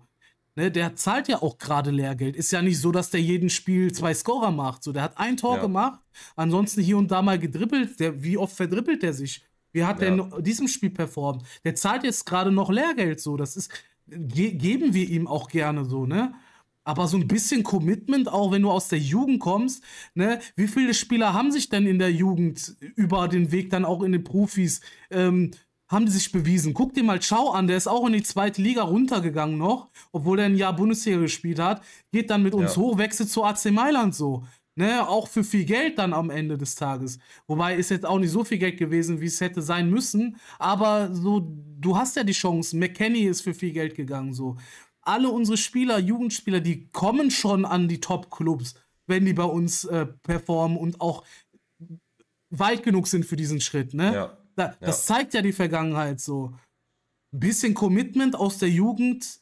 Speaker 1: Ne, der zahlt ja auch gerade Lehrgeld. Ist ja nicht so, dass der jeden Spiel zwei Scorer macht. So, der hat ein Tor ja. gemacht, ansonsten hier und da mal gedribbelt. Der, wie oft verdribbelt der sich? Wie hat ja. der in diesem Spiel performt? Der zahlt jetzt gerade noch Lehrgeld so. Das ist, ge geben wir ihm auch gerne so, ne? Aber so ein bisschen Commitment, auch wenn du aus der Jugend kommst, ne? Wie viele Spieler haben sich denn in der Jugend über den Weg dann auch in den Profis, ähm, haben die sich bewiesen? Guck dir mal Schau an, der ist auch in die zweite Liga runtergegangen noch, obwohl er ein Jahr Bundesliga gespielt hat, geht dann mit uns ja. hoch, wechselt zu AC Mailand so. Ne, auch für viel Geld dann am Ende des Tages. Wobei ist jetzt auch nicht so viel Geld gewesen, wie es hätte sein müssen. Aber so, du hast ja die Chance. McKenny ist für viel Geld gegangen. So. Alle unsere Spieler, Jugendspieler, die kommen schon an die Top-Clubs, wenn die bei uns äh, performen und auch weit genug sind für diesen Schritt. Ne? Ja. Da, ja. Das zeigt ja die Vergangenheit so. Ein bisschen Commitment aus der Jugend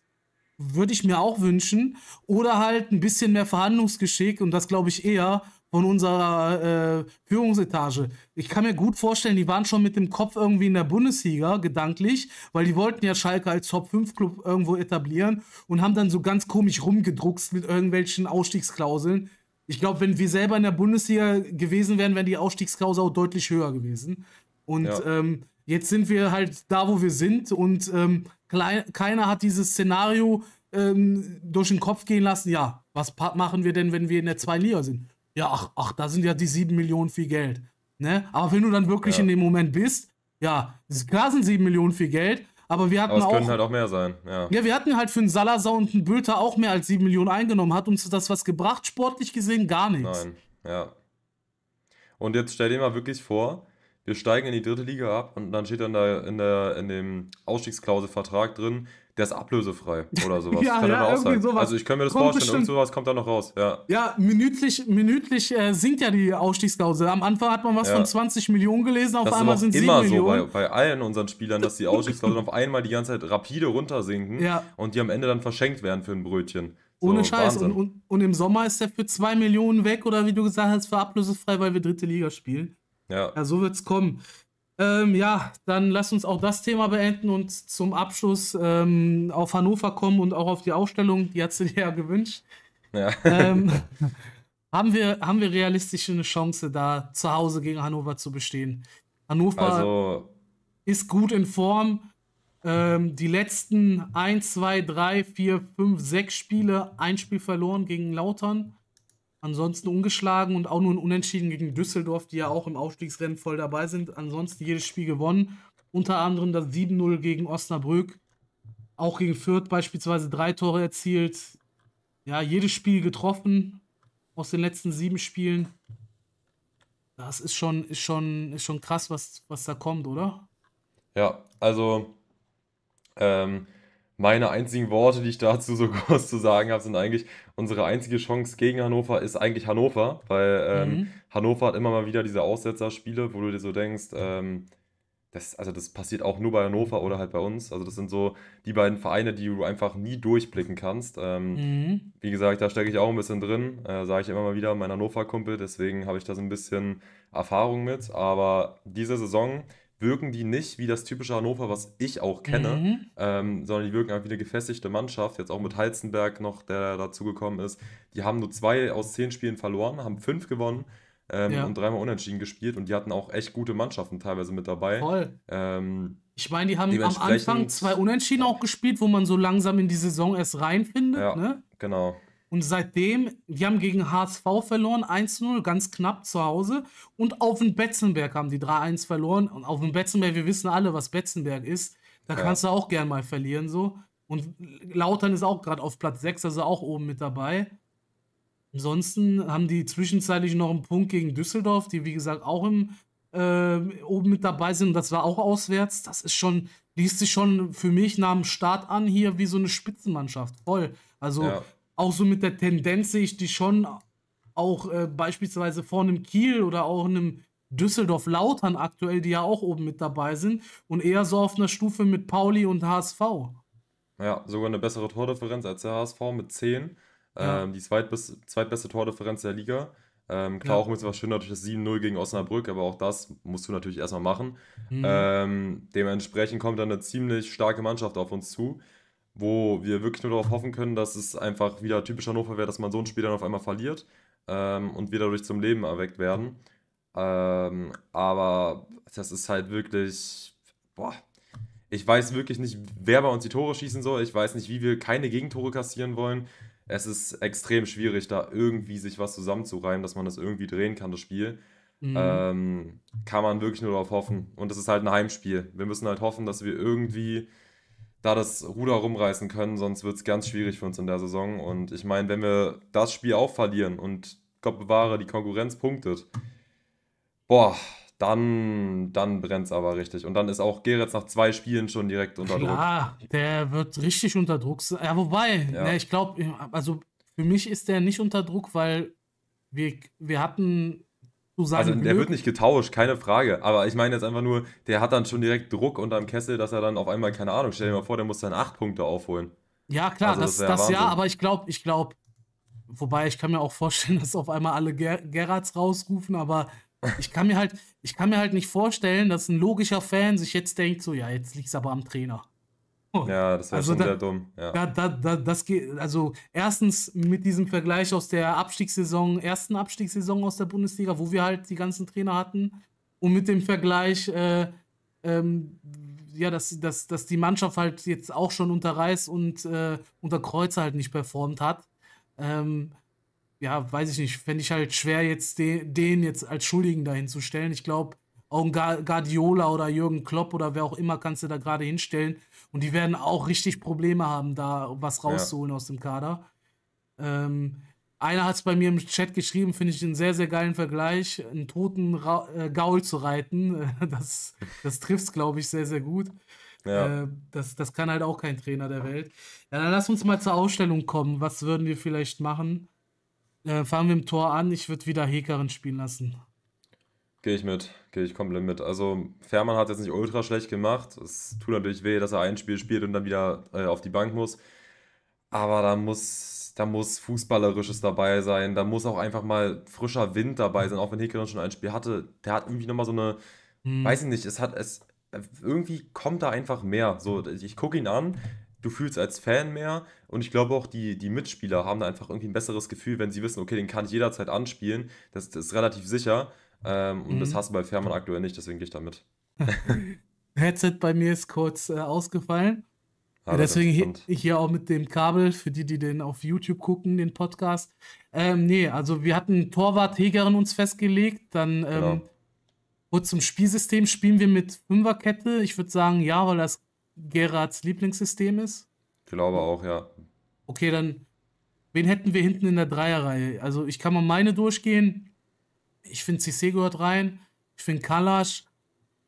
Speaker 1: würde ich mir auch wünschen. Oder halt ein bisschen mehr Verhandlungsgeschick und das glaube ich eher von unserer äh, Führungsetage. Ich kann mir gut vorstellen, die waren schon mit dem Kopf irgendwie in der Bundesliga, gedanklich, weil die wollten ja Schalke als Top-5-Club irgendwo etablieren und haben dann so ganz komisch rumgedruckst mit irgendwelchen Ausstiegsklauseln. Ich glaube, wenn wir selber in der Bundesliga gewesen wären, wären die Ausstiegsklausel auch deutlich höher gewesen. Und ja. ähm, jetzt sind wir halt da, wo wir sind und ähm, keiner hat dieses Szenario ähm, durch den Kopf gehen lassen, ja, was machen wir denn, wenn wir in der 2 Liga sind? Ja, ach, ach, da sind ja die 7 Millionen viel Geld. Ne? Aber wenn du dann wirklich ja. in dem Moment bist, ja, klar sind 7 Millionen viel Geld, aber wir hatten aber es auch. können halt
Speaker 2: auch mehr sein, ja.
Speaker 1: Ja, wir hatten halt für einen Salazar und einen Bülter auch mehr als 7 Millionen eingenommen. Hat uns das was gebracht, sportlich gesehen? Gar nichts. Nein,
Speaker 2: ja. Und jetzt stell dir mal wirklich vor, wir steigen in die dritte Liga ab und dann steht dann da in, der, in dem Ausstiegsklauselvertrag drin, der ist ablösefrei oder sowas. ja, kann ja, irgendwie sowas. Also ich kann mir das kommt vorstellen, irgend sowas kommt da noch raus. Ja,
Speaker 1: ja minütlich, minütlich äh, sinkt ja die Ausstiegsklausel. Am Anfang hat man was ja. von 20 Millionen gelesen, auf das einmal sind es immer 7 so Millionen.
Speaker 2: Bei, bei allen unseren Spielern, dass die Ausstiegsklauseln auf einmal die ganze Zeit rapide runtersinken ja. und die am Ende dann verschenkt werden für ein Brötchen. So, Ohne Scheiß. Und,
Speaker 1: und, und im Sommer ist der für 2 Millionen weg oder wie du gesagt hast, für ablösefrei, weil wir dritte Liga spielen. Ja, ja so es kommen. Ähm, ja, dann lass uns auch das Thema beenden und zum Abschluss ähm, auf Hannover kommen und auch auf die Ausstellung, die hat sie dir ja gewünscht.
Speaker 2: Ja. Ähm,
Speaker 1: haben, wir, haben wir realistisch eine Chance, da zu Hause gegen Hannover zu bestehen? Hannover also... ist gut in Form. Ähm, die letzten 1, 2, 3, 4, 5, 6 Spiele, ein Spiel verloren gegen Lautern. Ansonsten ungeschlagen und auch nur ein Unentschieden gegen Düsseldorf, die ja auch im Aufstiegsrennen voll dabei sind. Ansonsten jedes Spiel gewonnen. Unter anderem das 7-0 gegen Osnabrück. Auch gegen Fürth beispielsweise drei Tore erzielt. Ja, jedes Spiel getroffen aus den letzten sieben Spielen. Das ist schon, ist schon, ist schon krass, was, was da kommt, oder?
Speaker 2: Ja, also ähm, meine einzigen Worte, die ich dazu so groß zu sagen habe, sind eigentlich, unsere einzige Chance gegen Hannover ist eigentlich Hannover, weil ähm, mhm. Hannover hat immer mal wieder diese Aussetzerspiele, wo du dir so denkst, ähm, das, also das passiert auch nur bei Hannover oder halt bei uns. Also das sind so die beiden Vereine, die du einfach nie durchblicken kannst. Ähm, mhm. Wie gesagt, da stecke ich auch ein bisschen drin, äh, sage ich immer mal wieder, mein Hannover-Kumpel, deswegen habe ich da so ein bisschen Erfahrung mit. Aber diese Saison wirken die nicht wie das typische Hannover, was ich auch kenne, mhm. ähm, sondern die wirken einfach wie eine gefestigte Mannschaft. Jetzt auch mit Heizenberg noch, der dazugekommen ist. Die haben nur zwei aus zehn Spielen verloren, haben fünf gewonnen ähm, ja. und dreimal unentschieden gespielt und die hatten auch echt gute Mannschaften teilweise mit dabei. Voll. Ähm,
Speaker 1: ich meine, die haben am Anfang zwei Unentschieden auch gespielt, wo man so langsam in die Saison erst reinfindet. Ja, ne? genau. Und seitdem, die haben gegen HSV verloren, 1-0, ganz knapp zu Hause. Und auf den Betzenberg haben die 3-1 verloren. Und auf dem Betzenberg, wir wissen alle, was Betzenberg ist. Da ja. kannst du auch gern mal verlieren, so. Und Lautern ist auch gerade auf Platz 6, also auch oben mit dabei. Ansonsten haben die zwischenzeitlich noch einen Punkt gegen Düsseldorf, die wie gesagt auch im, äh, oben mit dabei sind. Und das war auch auswärts. Das ist schon, liest sich schon für mich nach dem Start an hier wie so eine Spitzenmannschaft. Voll. Also ja auch so mit der Tendenz sehe ich die schon auch äh, beispielsweise vor einem Kiel oder auch einem Düsseldorf Lautern aktuell, die ja auch oben mit dabei sind und eher so auf einer Stufe mit Pauli und HSV.
Speaker 2: Ja, sogar eine bessere Tordifferenz als der HSV mit 10. Ja. Ähm, die zweitbeste, zweitbeste Tordifferenz der Liga. Ähm, klar, ja. auch mit was schöner durch das 7-0 gegen Osnabrück, aber auch das musst du natürlich erstmal machen. Mhm. Ähm, dementsprechend kommt dann eine ziemlich starke Mannschaft auf uns zu wo wir wirklich nur darauf hoffen können, dass es einfach wieder typisch Hannover wäre, dass man so ein Spiel dann auf einmal verliert ähm, und wir dadurch zum Leben erweckt werden. Ähm, aber das ist halt wirklich, boah, ich weiß wirklich nicht, wer bei uns die Tore schießen soll. Ich weiß nicht, wie wir keine Gegentore kassieren wollen. Es ist extrem schwierig, da irgendwie sich was zusammenzureimen, dass man das irgendwie drehen kann, das Spiel. Mhm. Ähm, kann man wirklich nur darauf hoffen. Und das ist halt ein Heimspiel. Wir müssen halt hoffen, dass wir irgendwie da das Ruder rumreißen können, sonst wird es ganz schwierig für uns in der Saison. Und ich meine, wenn wir das Spiel auch verlieren und Gott bewahre, die Konkurrenz punktet, boah, dann, dann brennt es aber richtig. Und dann ist auch Geretz nach zwei Spielen schon direkt unter Druck. Ja,
Speaker 1: der wird richtig unter Druck sein. Ja, wobei, ja. Ne, ich glaube, also für mich ist der nicht unter Druck, weil wir, wir hatten also Glück. der wird nicht
Speaker 2: getauscht, keine Frage. Aber ich meine jetzt einfach nur, der hat dann schon direkt Druck unterm Kessel, dass er dann auf einmal, keine Ahnung, stell dir mal vor, der muss dann acht Punkte aufholen.
Speaker 1: Ja, klar, also das, das, das ja, aber ich glaube, ich glaube, wobei ich kann mir auch vorstellen, dass auf einmal alle Ger Gerards rausrufen, aber ich kann mir halt, ich kann mir halt nicht vorstellen, dass ein logischer Fan sich jetzt denkt, so ja, jetzt liegt es aber am Trainer. Ja, das war also schon da, sehr dumm. Ja. Da, da, das geht, also erstens mit diesem Vergleich aus der Abstiegssaison, ersten Abstiegssaison aus der Bundesliga, wo wir halt die ganzen Trainer hatten, und mit dem Vergleich, äh, ähm, ja, dass, dass, dass die Mannschaft halt jetzt auch schon unter Reiß und äh, unter Kreuzer halt nicht performt hat. Ähm, ja, weiß ich nicht, fände ich halt schwer, jetzt den, den jetzt als Schuldigen dahin zu stellen. Ich glaube, auch ein Guardiola oder Jürgen Klopp oder wer auch immer kannst du da gerade hinstellen. Und die werden auch richtig Probleme haben, da was rauszuholen ja. aus dem Kader. Ähm, einer hat es bei mir im Chat geschrieben, finde ich einen sehr, sehr geilen Vergleich, einen toten Ra äh, Gaul zu reiten. Das, das trifft es, glaube ich, sehr, sehr gut. Ja. Äh, das, das kann halt auch kein Trainer der Welt. Ja, dann lass uns mal zur Ausstellung kommen. Was würden wir vielleicht machen? Äh, fangen wir im Tor an. Ich würde wieder Hekarin spielen lassen.
Speaker 2: Gehe ich mit, gehe ich komplett mit. Also Fährmann hat jetzt nicht ultra schlecht gemacht. Es tut natürlich weh, dass er ein Spiel spielt und dann wieder äh, auf die Bank muss. Aber da muss, da muss Fußballerisches dabei sein. Da muss auch einfach mal frischer Wind dabei sein, auch wenn Hickerin schon ein Spiel hatte. Der hat irgendwie nochmal so eine, hm. weiß ich nicht, es hat, es, irgendwie kommt da einfach mehr. So, ich gucke ihn an, du fühlst als Fan mehr und ich glaube auch, die, die Mitspieler haben da einfach irgendwie ein besseres Gefühl, wenn sie wissen, okay, den kann ich jederzeit anspielen. Das, das ist relativ sicher. Ähm, und mhm. das hast du bei Fährmann aktuell nicht, deswegen gehe ich damit.
Speaker 1: Headset bei mir ist kurz äh, ausgefallen. Ja, ah, deswegen ich hier auch mit dem Kabel, für die, die den auf YouTube gucken, den Podcast. Ähm, nee, also wir hatten Torwart Hegerin uns festgelegt, dann ähm, genau. kurz zum Spielsystem spielen wir mit Fünferkette. Ich würde sagen, ja, weil das Gerards Lieblingssystem ist.
Speaker 2: Ich glaube auch, ja.
Speaker 1: Okay, dann wen hätten wir hinten in der Dreierreihe? Also ich kann mal meine durchgehen ich finde CC gehört rein, ich finde Kalasch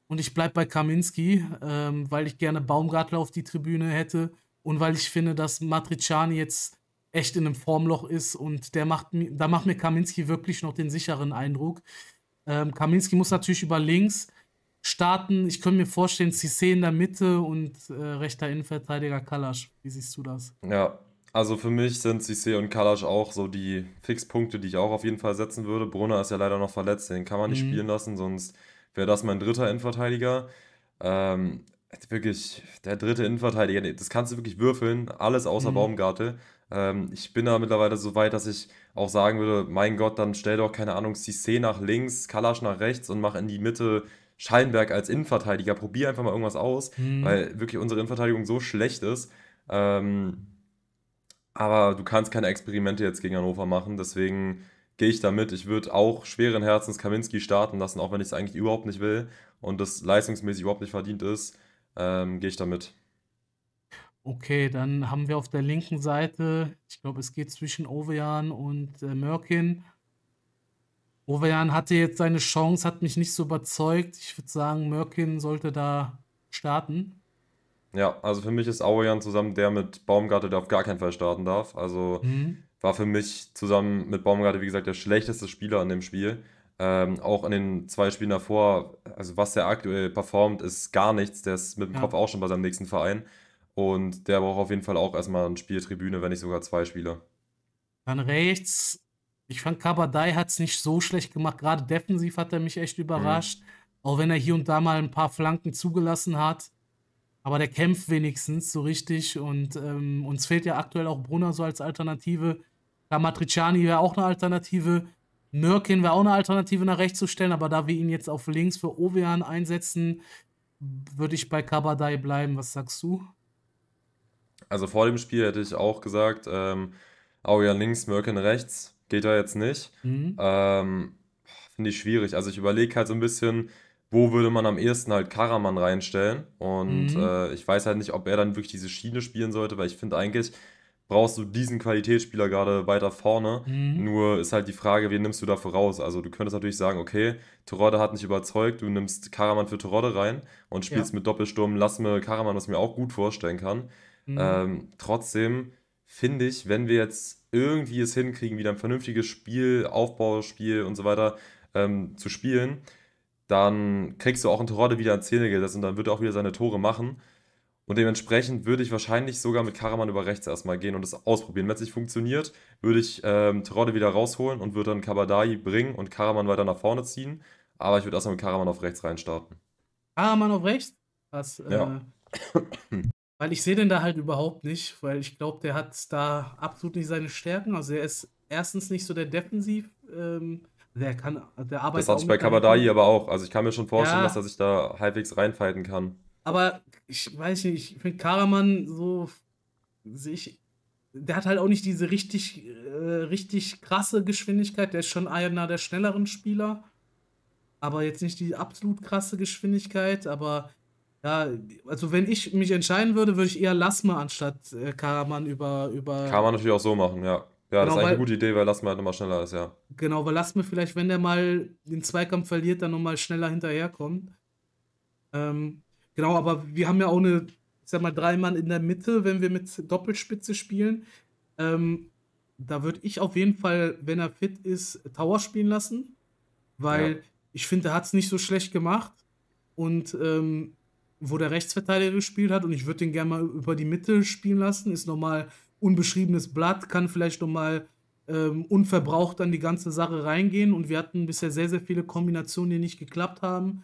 Speaker 1: und ich bleibe bei Kaminski, ähm, weil ich gerne Baumgartler auf die Tribüne hätte und weil ich finde, dass Matriciani jetzt echt in einem Formloch ist und der macht, da macht mir Kaminski wirklich noch den sicheren Eindruck. Ähm, Kaminski muss natürlich über links starten. Ich könnte mir vorstellen, Cissé in der Mitte und äh, rechter Innenverteidiger Kalasch. Wie siehst du das?
Speaker 2: Ja, also für mich sind Cisse und Kalasch auch so die Fixpunkte, die ich auch auf jeden Fall setzen würde. Brunner ist ja leider noch verletzt, den kann man nicht mhm. spielen lassen, sonst wäre das mein dritter Innenverteidiger. Ähm, wirklich, der dritte Innenverteidiger, das kannst du wirklich würfeln, alles außer mhm. Baumgartel. Ähm, ich bin da mittlerweile so weit, dass ich auch sagen würde, mein Gott, dann stell doch, keine Ahnung, Cisse nach links, Kalasch nach rechts und mach in die Mitte Schallenberg als Innenverteidiger. Probier einfach mal irgendwas aus, mhm. weil wirklich unsere Innenverteidigung so schlecht ist. Ähm, aber du kannst keine Experimente jetzt gegen Hannover machen, deswegen gehe ich damit. Ich würde auch schweren Herzens Kaminski starten lassen, auch wenn ich es eigentlich überhaupt nicht will und das leistungsmäßig überhaupt nicht verdient ist. Ähm, gehe ich damit.
Speaker 1: Okay, dann haben wir auf der linken Seite, ich glaube, es geht zwischen Ovejan und äh, Mörkin. Ovejan hatte jetzt seine Chance, hat mich nicht so überzeugt. Ich würde sagen, Mörkin sollte da starten.
Speaker 2: Ja, also für mich ist Aurian zusammen der mit Baumgarte, der auf gar keinen Fall starten darf. Also mhm. war für mich zusammen mit Baumgarte, wie gesagt, der schlechteste Spieler in dem Spiel. Ähm, auch in den zwei Spielen davor, also was der aktuell performt, ist gar nichts. Der ist mit dem ja. Kopf auch schon bei seinem nächsten Verein. Und der braucht auf jeden Fall auch erstmal eine Spieltribüne, wenn nicht sogar zwei Spiele.
Speaker 1: Dann rechts. Ich fand, Kabadai hat es nicht so schlecht gemacht. Gerade defensiv hat er mich echt mhm. überrascht. Mhm. Auch wenn er hier und da mal ein paar Flanken zugelassen hat. Aber der kämpft wenigstens so richtig und ähm, uns fehlt ja aktuell auch Brunner so als Alternative. Kamatriciani wäre auch eine Alternative. Nürkin wäre auch eine Alternative nach rechts zu stellen, aber da wir ihn jetzt auf links für Ovean einsetzen, würde ich bei Kabadai bleiben. Was sagst du?
Speaker 2: Also vor dem Spiel hätte ich auch gesagt, ähm, Aurian links, Mörkin rechts. Geht da jetzt nicht. Mhm. Ähm, Finde ich schwierig. Also ich überlege halt so ein bisschen, wo würde man am ehesten halt Karaman reinstellen? Und mhm. äh, ich weiß halt nicht, ob er dann wirklich diese Schiene spielen sollte, weil ich finde eigentlich, brauchst du diesen Qualitätsspieler gerade weiter vorne. Mhm. Nur ist halt die Frage, wen nimmst du da voraus? Also du könntest natürlich sagen, okay, Torode hat nicht überzeugt, du nimmst Karaman für Torode rein und spielst ja. mit Doppelsturm, lass mir Karaman, was ich mir auch gut vorstellen kann. Mhm. Ähm, trotzdem finde ich, wenn wir jetzt irgendwie es hinkriegen, wieder ein vernünftiges Spiel, Aufbauspiel und so weiter ähm, zu spielen, dann kriegst du auch in Torode wieder an Szene gesetzt und dann wird er auch wieder seine Tore machen. Und dementsprechend würde ich wahrscheinlich sogar mit Karaman über rechts erstmal gehen und das ausprobieren. Wenn es nicht funktioniert, würde ich ähm, Terodde wieder rausholen und würde dann Kabadai bringen und Karaman weiter nach vorne ziehen. Aber ich würde erstmal mit Karaman auf rechts reinstarten.
Speaker 1: Karaman auf rechts? Was, äh, ja. weil ich sehe den da halt überhaupt nicht, weil ich glaube, der hat da absolut nicht seine Stärken. Also er ist erstens nicht so der defensiv ähm, der kann, der arbeitet. Das hatte ich bei Kabadai aber auch. Also ich
Speaker 2: kann mir schon vorstellen, ja. dass er sich da halbwegs reinfighten kann.
Speaker 1: Aber ich weiß nicht, ich finde Karaman so sich. Der hat halt auch nicht diese richtig, äh, richtig krasse Geschwindigkeit. Der ist schon einer der schnelleren Spieler. Aber jetzt nicht die absolut krasse Geschwindigkeit. Aber ja, also wenn ich mich entscheiden würde, würde ich eher Lasma anstatt äh, Karaman über, über. Kann
Speaker 2: man natürlich auch so machen, ja. Ja, genau, das ist eigentlich weil, eine gute Idee, weil Last mal halt nochmal schneller ist, ja.
Speaker 1: Genau, weil Last mir vielleicht, wenn der mal den Zweikampf verliert, dann nochmal schneller hinterherkommt. Ähm, genau, aber wir haben ja auch eine, ich sag mal, drei Mann in der Mitte, wenn wir mit Doppelspitze spielen. Ähm, da würde ich auf jeden Fall, wenn er fit ist, Tower spielen lassen, weil ja. ich finde, er hat es nicht so schlecht gemacht. Und ähm, wo der Rechtsverteidiger gespielt hat, und ich würde den gerne mal über die Mitte spielen lassen, ist nochmal unbeschriebenes Blatt, kann vielleicht nochmal ähm, unverbraucht an die ganze Sache reingehen. Und wir hatten bisher sehr, sehr viele Kombinationen, die nicht geklappt haben.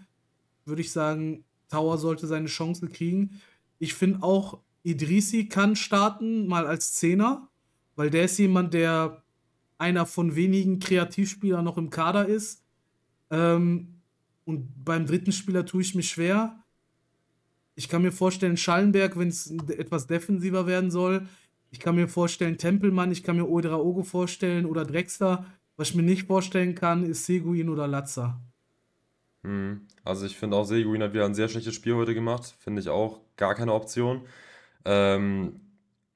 Speaker 1: Würde ich sagen, Tower sollte seine Chance kriegen. Ich finde auch, Idrisi kann starten, mal als Zehner, weil der ist jemand, der einer von wenigen Kreativspielern noch im Kader ist. Ähm, und beim dritten Spieler tue ich mich schwer. Ich kann mir vorstellen, Schallenberg, wenn es etwas defensiver werden soll, ich kann mir vorstellen Tempelmann, ich kann mir Odraogo vorstellen oder Drexler. Was ich mir nicht vorstellen kann, ist Seguin oder Latza. Hm.
Speaker 2: Also ich finde auch, Seguin hat wieder ein sehr schlechtes Spiel heute gemacht. Finde ich auch gar keine Option. Ähm,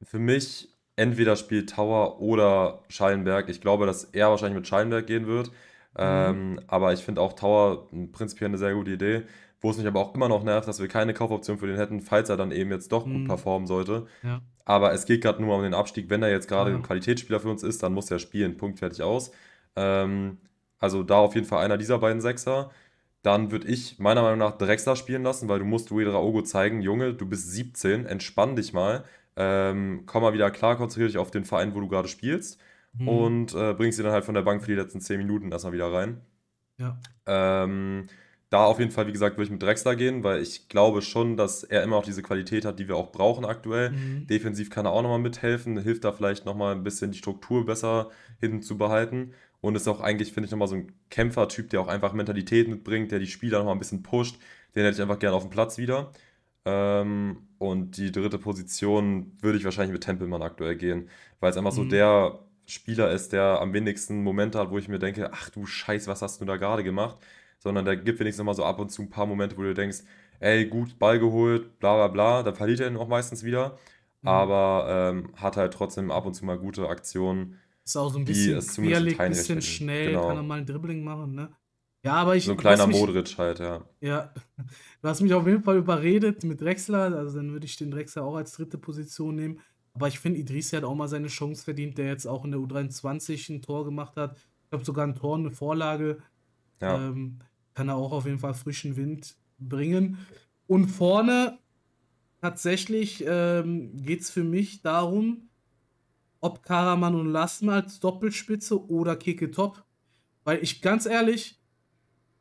Speaker 2: für mich entweder spielt Tower oder Schallenberg. Ich glaube, dass er wahrscheinlich mit Schallenberg gehen wird. Mhm. Ähm, aber ich finde auch Tower prinzipiell eine sehr gute Idee. Wo es mich aber auch immer noch nervt, dass wir keine Kaufoption für den hätten, falls er dann eben jetzt doch mhm. gut performen sollte. Ja. Aber es geht gerade nur um den Abstieg. Wenn er jetzt gerade ja. Mhm. ein Qualitätsspieler für uns ist, dann muss er spielen. Punkt fertig aus. Ähm, also da auf jeden Fall einer dieser beiden Sechser. Dann würde ich meiner Meinung nach Drexler spielen lassen, weil du musst Rui Draogo zeigen, Junge, du bist 17, entspann dich mal. Ähm, komm mal wieder klar, konzentriere dich auf den Verein, wo du gerade spielst. Mhm. Und äh, bringst ihn dann halt von der Bank für die letzten 10 Minuten erstmal wieder rein. Ja. Ähm, da auf jeden Fall, wie gesagt, würde ich mit Drexler gehen, weil ich glaube schon, dass er immer auch diese Qualität hat, die wir auch brauchen aktuell. Mhm. Defensiv kann er auch nochmal mithelfen, hilft da vielleicht nochmal ein bisschen die Struktur besser hinzubehalten. Und ist auch eigentlich, finde ich, nochmal so ein Kämpfertyp, der auch einfach Mentalität mitbringt, der die Spieler nochmal ein bisschen pusht. Den hätte ich einfach gerne auf dem Platz wieder. Ähm, und die dritte Position würde ich wahrscheinlich mit Tempelmann aktuell gehen, weil es einfach mhm. so der Spieler ist, der am wenigsten Momente hat, wo ich mir denke, ach du Scheiß, was hast du da gerade gemacht? sondern da gibt wenigstens immer so ab und zu ein paar Momente, wo du denkst, ey, gut, Ball geholt, bla bla bla, dann verliert er ihn auch meistens wieder, mhm. aber ähm, hat halt trotzdem ab und zu mal gute Aktionen.
Speaker 1: Ist auch so ein bisschen querlig, ein bisschen schnell, genau. kann er mal ein Dribbling machen, ne? Ja, aber ich. So ein kleiner mich, Modric halt, ja. Ja. Du hast mich auf jeden Fall überredet mit Drexler, also dann würde ich den Drexler auch als dritte Position nehmen. Aber ich finde, Idrissi hat auch mal seine Chance verdient, der jetzt auch in der U23 ein Tor gemacht hat. Ich glaube sogar ein Tor, eine Vorlage. Ja. Ähm, kann er auch auf jeden Fall frischen Wind bringen. Und vorne tatsächlich ähm, geht es für mich darum, ob Karaman und Lassen als Doppelspitze oder Keke Top. Weil ich ganz ehrlich,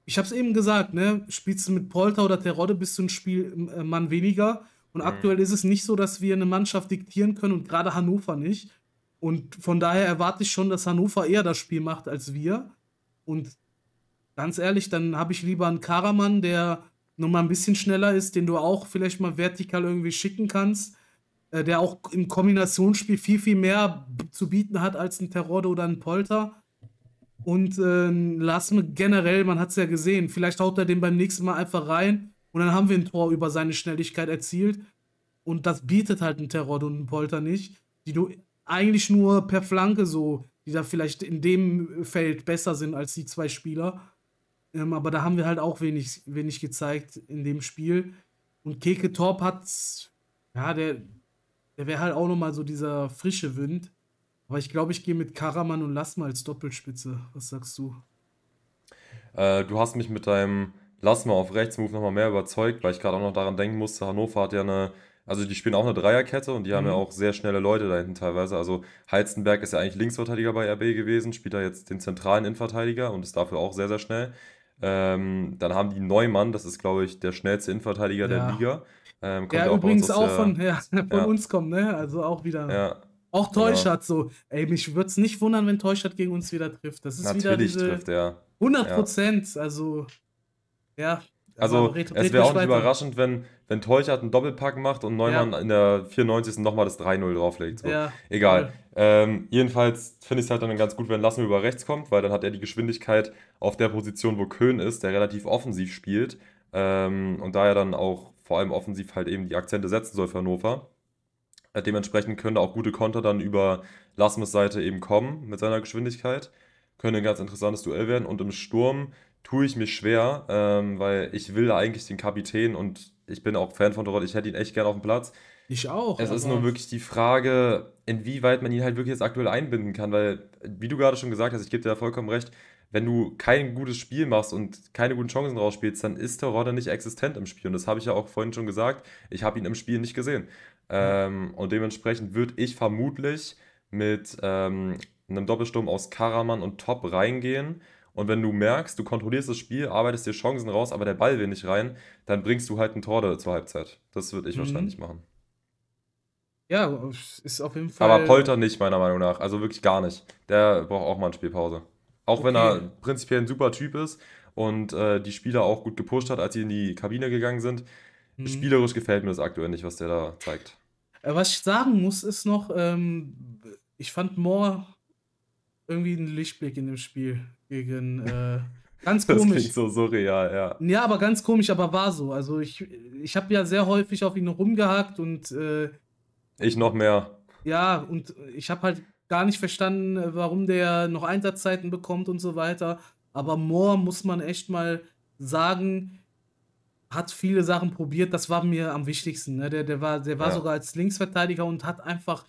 Speaker 1: ich habe es eben gesagt, ne? Spielst du mit Polter oder Terodde, bist du ein Spielmann äh, weniger. Und mhm. aktuell ist es nicht so, dass wir eine Mannschaft diktieren können und gerade Hannover nicht. Und von daher erwarte ich schon, dass Hannover eher das Spiel macht als wir. Und ganz ehrlich, dann habe ich lieber einen Karaman, der nochmal ein bisschen schneller ist, den du auch vielleicht mal vertikal irgendwie schicken kannst, äh, der auch im Kombinationsspiel viel, viel mehr zu bieten hat als ein Terodde oder ein Polter. Und äh, Lassme generell, man hat es ja gesehen, vielleicht haut er den beim nächsten Mal einfach rein und dann haben wir ein Tor über seine Schnelligkeit erzielt. Und das bietet halt ein Terror und ein Polter nicht, die du eigentlich nur per Flanke so, die da vielleicht in dem Feld besser sind als die zwei Spieler. Ähm, aber da haben wir halt auch wenig, wenig gezeigt in dem Spiel. Und Keke Torp hat, ja, der, der wäre halt auch nochmal so dieser frische Wind. Aber ich glaube, ich gehe mit Karaman und Lassma als Doppelspitze. Was sagst du?
Speaker 2: Äh, du hast mich mit deinem Lassma auf Rechtsmove nochmal mehr überzeugt, weil ich gerade auch noch daran denken musste, Hannover hat ja eine, also die spielen auch eine Dreierkette und die mhm. haben ja mhm. auch sehr schnelle Leute da hinten teilweise. Also Heizenberg ist ja eigentlich Linksverteidiger bei RB gewesen, spielt da jetzt den zentralen Innenverteidiger und ist dafür auch sehr, sehr schnell. Ähm, dann haben die Neumann, das ist, glaube ich, der schnellste Innenverteidiger ja. der Liga. Ähm, der ja auch übrigens auch, von, ja, von
Speaker 1: uns kommt, ne? Also auch wieder. Auch genau. Teuschert so. Ey, mich würde es nicht wundern, wenn Teuschert gegen uns wieder trifft. Das ist Natürlich wieder diese trifft, ja. 100 Prozent. Also, ja, also es wäre auch nicht überraschend,
Speaker 2: wenn, wenn Teuchert einen Doppelpack macht und Neumann ja. in der 94. nochmal das 3-0 drauflegt. So. Ja, Egal. Ähm, jedenfalls finde ich es halt dann ganz gut, wenn Lassen über rechts kommt, weil dann hat er die Geschwindigkeit auf der Position, wo Köhn ist, der relativ offensiv spielt. Ähm, und da er dann auch vor allem offensiv halt eben die Akzente setzen soll für Hannover. Äh, dementsprechend können auch gute Konter dann über Lassmes Seite eben kommen mit seiner Geschwindigkeit. Könnte ein ganz interessantes Duell werden. Und im Sturm tue ich mir schwer, ähm, weil ich will eigentlich den Kapitän und ich bin auch Fan von Torot, ich hätte ihn echt gerne auf dem Platz. Ich auch. Es ist nur wirklich die Frage, inwieweit man ihn halt wirklich jetzt aktuell einbinden kann, weil, wie du gerade schon gesagt hast, ich gebe dir da vollkommen recht, wenn du kein gutes Spiel machst und keine guten Chancen rausspielst, dann ist Torroder nicht existent im Spiel. Und das habe ich ja auch vorhin schon gesagt. Ich habe ihn im Spiel nicht gesehen. Ähm, und dementsprechend würde ich vermutlich mit ähm, einem Doppelsturm aus Karaman und Top reingehen und wenn du merkst, du kontrollierst das Spiel, arbeitest dir Chancen raus, aber der Ball will nicht rein, dann bringst du halt ein Tor zur Halbzeit. Das würde ich mhm. wahrscheinlich machen.
Speaker 1: Ja, ist auf jeden Fall. Aber Polter
Speaker 2: nicht, meiner Meinung nach. Also wirklich gar nicht. Der braucht auch mal eine Spielpause. Auch okay. wenn er prinzipiell ein super Typ ist und äh, die Spieler auch gut gepusht hat, als sie in die Kabine gegangen sind. Mhm. Spielerisch gefällt mir das aktuell nicht, was der da zeigt.
Speaker 1: Äh, was ich sagen muss, ist noch, ähm, ich fand Moore irgendwie einen Lichtblick in dem Spiel gegen äh, ganz komisch. klingt
Speaker 2: so surreal, ja.
Speaker 1: Ja, aber ganz komisch, aber war so. Also ich, ich habe ja sehr häufig auf ihn rumgehackt und äh,
Speaker 2: ich noch mehr.
Speaker 1: Ja, und ich habe halt gar nicht verstanden, warum der noch Einsatzzeiten bekommt und so weiter. Aber Moore muss man echt mal sagen, hat viele Sachen probiert. Das war mir am wichtigsten. Ne? Der, der war, der war ja. sogar als Linksverteidiger und hat einfach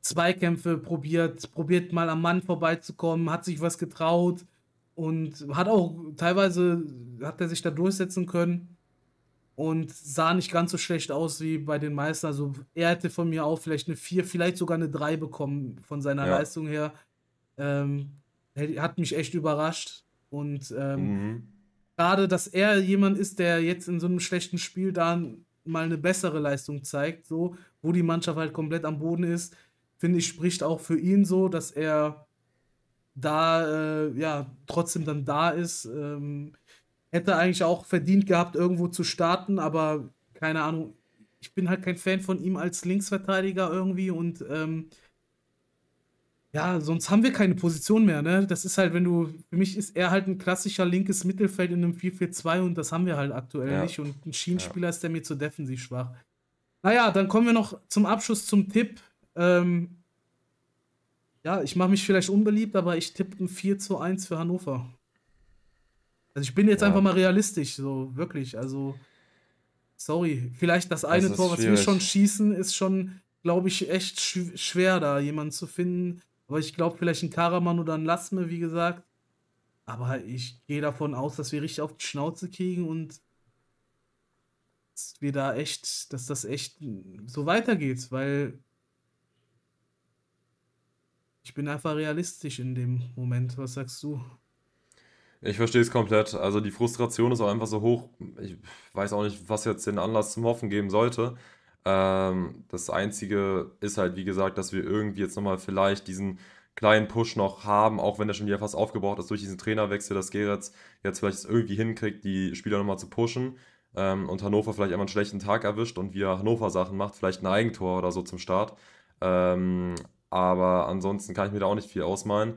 Speaker 1: Zweikämpfe probiert, probiert mal am Mann vorbeizukommen, hat sich was getraut und hat auch teilweise hat er sich da durchsetzen können und sah nicht ganz so schlecht aus wie bei den meisten. Also er hätte von mir auch vielleicht eine 4, vielleicht sogar eine 3 bekommen von seiner ja. Leistung her. Ähm, hat mich echt überrascht. Und ähm, mhm. gerade, dass er jemand ist, der jetzt in so einem schlechten Spiel da mal eine bessere Leistung zeigt, so, wo die Mannschaft halt komplett am Boden ist, finde ich, spricht auch für ihn so, dass er da äh, ja trotzdem dann da ist. Ähm, hätte eigentlich auch verdient gehabt, irgendwo zu starten, aber keine Ahnung. Ich bin halt kein Fan von ihm als Linksverteidiger irgendwie und ähm, ja, sonst haben wir keine Position mehr, ne? Das ist halt, wenn du, für mich ist er halt ein klassischer linkes Mittelfeld in einem 4-4-2 und das haben wir halt aktuell ja. nicht und ein Schienenspieler ja. ist der mir zu defensiv schwach. Naja, dann kommen wir noch zum Abschluss zum Tipp. Ähm, ja, ich mache mich vielleicht unbeliebt, aber ich tippe ein 4 zu 1 für Hannover. Also ich bin jetzt ja. einfach mal realistisch, so wirklich. Also, sorry. Vielleicht das eine das Tor, was wir schon schießen, ist schon, glaube ich, echt schw schwer, da jemanden zu finden. Aber ich glaube, vielleicht ein Karaman oder ein Lassme, wie gesagt. Aber ich gehe davon aus, dass wir richtig auf die Schnauze kriegen und dass wir da echt, dass das echt so weitergeht, weil ich bin einfach realistisch in dem Moment. Was sagst du?
Speaker 2: Ich verstehe es komplett. Also die Frustration ist auch einfach so hoch. Ich weiß auch nicht, was jetzt den Anlass zum Hoffen geben sollte. Ähm, das Einzige ist halt, wie gesagt, dass wir irgendwie jetzt nochmal vielleicht diesen kleinen Push noch haben, auch wenn der schon wieder fast aufgebraucht ist durch diesen Trainerwechsel, dass Geretz jetzt vielleicht es irgendwie hinkriegt, die Spieler nochmal zu pushen ähm, und Hannover vielleicht einmal einen schlechten Tag erwischt und wir Hannover Sachen macht, vielleicht ein Eigentor oder so zum Start. Ähm, aber ansonsten kann ich mir da auch nicht viel ausmalen.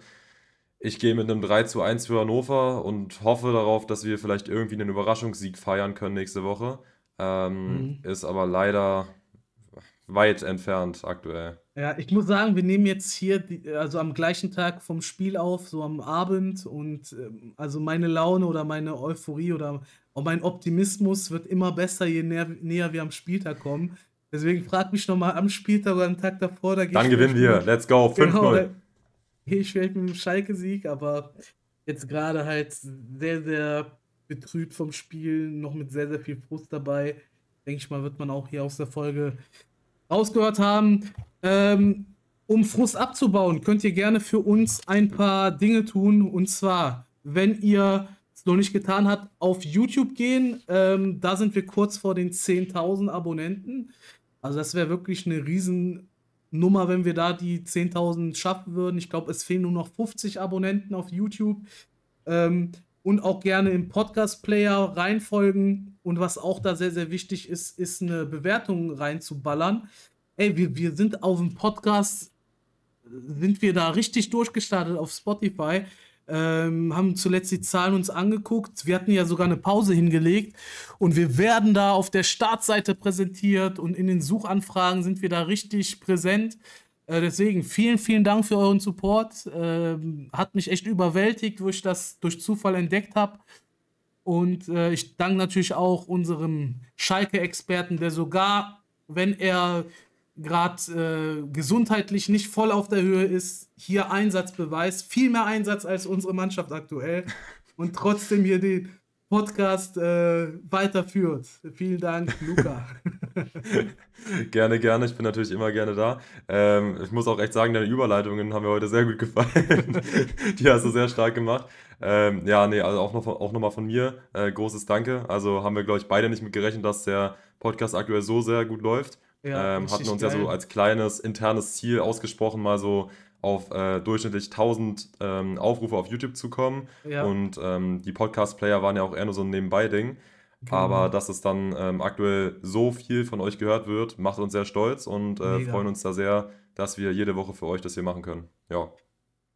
Speaker 2: Ich gehe mit einem 3 zu 1 für Hannover und hoffe darauf, dass wir vielleicht irgendwie einen Überraschungssieg feiern können nächste Woche. Ähm, mhm. Ist aber leider weit entfernt aktuell.
Speaker 1: Ja, ich muss sagen, wir nehmen jetzt hier, die, also am gleichen Tag vom Spiel auf, so am Abend und ähm, also meine Laune oder meine Euphorie oder mein Optimismus wird immer besser, je näher, näher wir am Spieltag kommen. Deswegen frag mich nochmal am Spieltag oder am Tag davor. Da Dann gewinnen wir. Mit. Let's go. 5-0. Genau, ich werde mit dem Schalke-Sieg, aber jetzt gerade halt sehr, sehr betrübt vom Spiel, noch mit sehr, sehr viel Frust dabei. Denke ich mal, wird man auch hier aus der Folge rausgehört haben. Ähm, um Frust abzubauen, könnt ihr gerne für uns ein paar Dinge tun. Und zwar, wenn ihr es noch nicht getan habt, auf YouTube gehen. Ähm, da sind wir kurz vor den 10.000 Abonnenten. Also das wäre wirklich eine Riesennummer, wenn wir da die 10.000 schaffen würden. Ich glaube, es fehlen nur noch 50 Abonnenten auf YouTube. Ähm, und auch gerne im Podcast-Player reinfolgen. Und was auch da sehr, sehr wichtig ist, ist eine Bewertung reinzuballern. Ey, wir, wir sind auf dem Podcast, sind wir da richtig durchgestartet auf Spotify ähm, haben zuletzt die Zahlen uns angeguckt. Wir hatten ja sogar eine Pause hingelegt und wir werden da auf der Startseite präsentiert und in den Suchanfragen sind wir da richtig präsent. Äh, deswegen vielen, vielen Dank für euren Support. Äh, hat mich echt überwältigt, wo ich das durch Zufall entdeckt habe. Und äh, ich danke natürlich auch unserem Schalke-Experten, der sogar, wenn er gerade äh, gesundheitlich nicht voll auf der Höhe ist, hier Einsatz beweist, viel mehr Einsatz als unsere Mannschaft aktuell und trotzdem hier den Podcast äh, weiterführt. Vielen Dank, Luca.
Speaker 2: gerne, gerne. Ich bin natürlich immer gerne da. Ähm, ich muss auch echt sagen, deine Überleitungen haben mir heute sehr gut gefallen. Die hast du sehr stark gemacht. Ähm, ja, nee, also auch nochmal auch noch von mir. Äh, großes Danke. Also haben wir, glaube ich, beide nicht mit gerechnet, dass der Podcast aktuell so sehr gut läuft. Ja, ähm, hatten uns geil. ja so als kleines internes Ziel ausgesprochen, mal so auf äh, durchschnittlich 1000 ähm, Aufrufe auf YouTube zu kommen. Ja. Und ähm, die Podcast-Player waren ja auch eher nur so ein Nebenbei-Ding. Genau. Aber dass es dann ähm, aktuell so viel von euch gehört wird, macht uns sehr stolz und äh, freuen uns da sehr, dass wir jede Woche für euch das hier machen können. Ja.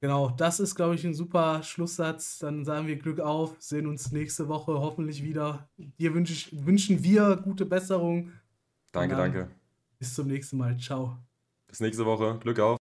Speaker 1: Genau, das ist, glaube ich, ein super Schlusssatz. Dann sagen wir Glück auf, sehen uns nächste Woche hoffentlich wieder. Dir wünsch, wünschen wir gute Besserung. Danke, danke. Bis zum nächsten Mal. Ciao.
Speaker 2: Bis nächste Woche. Glück auf.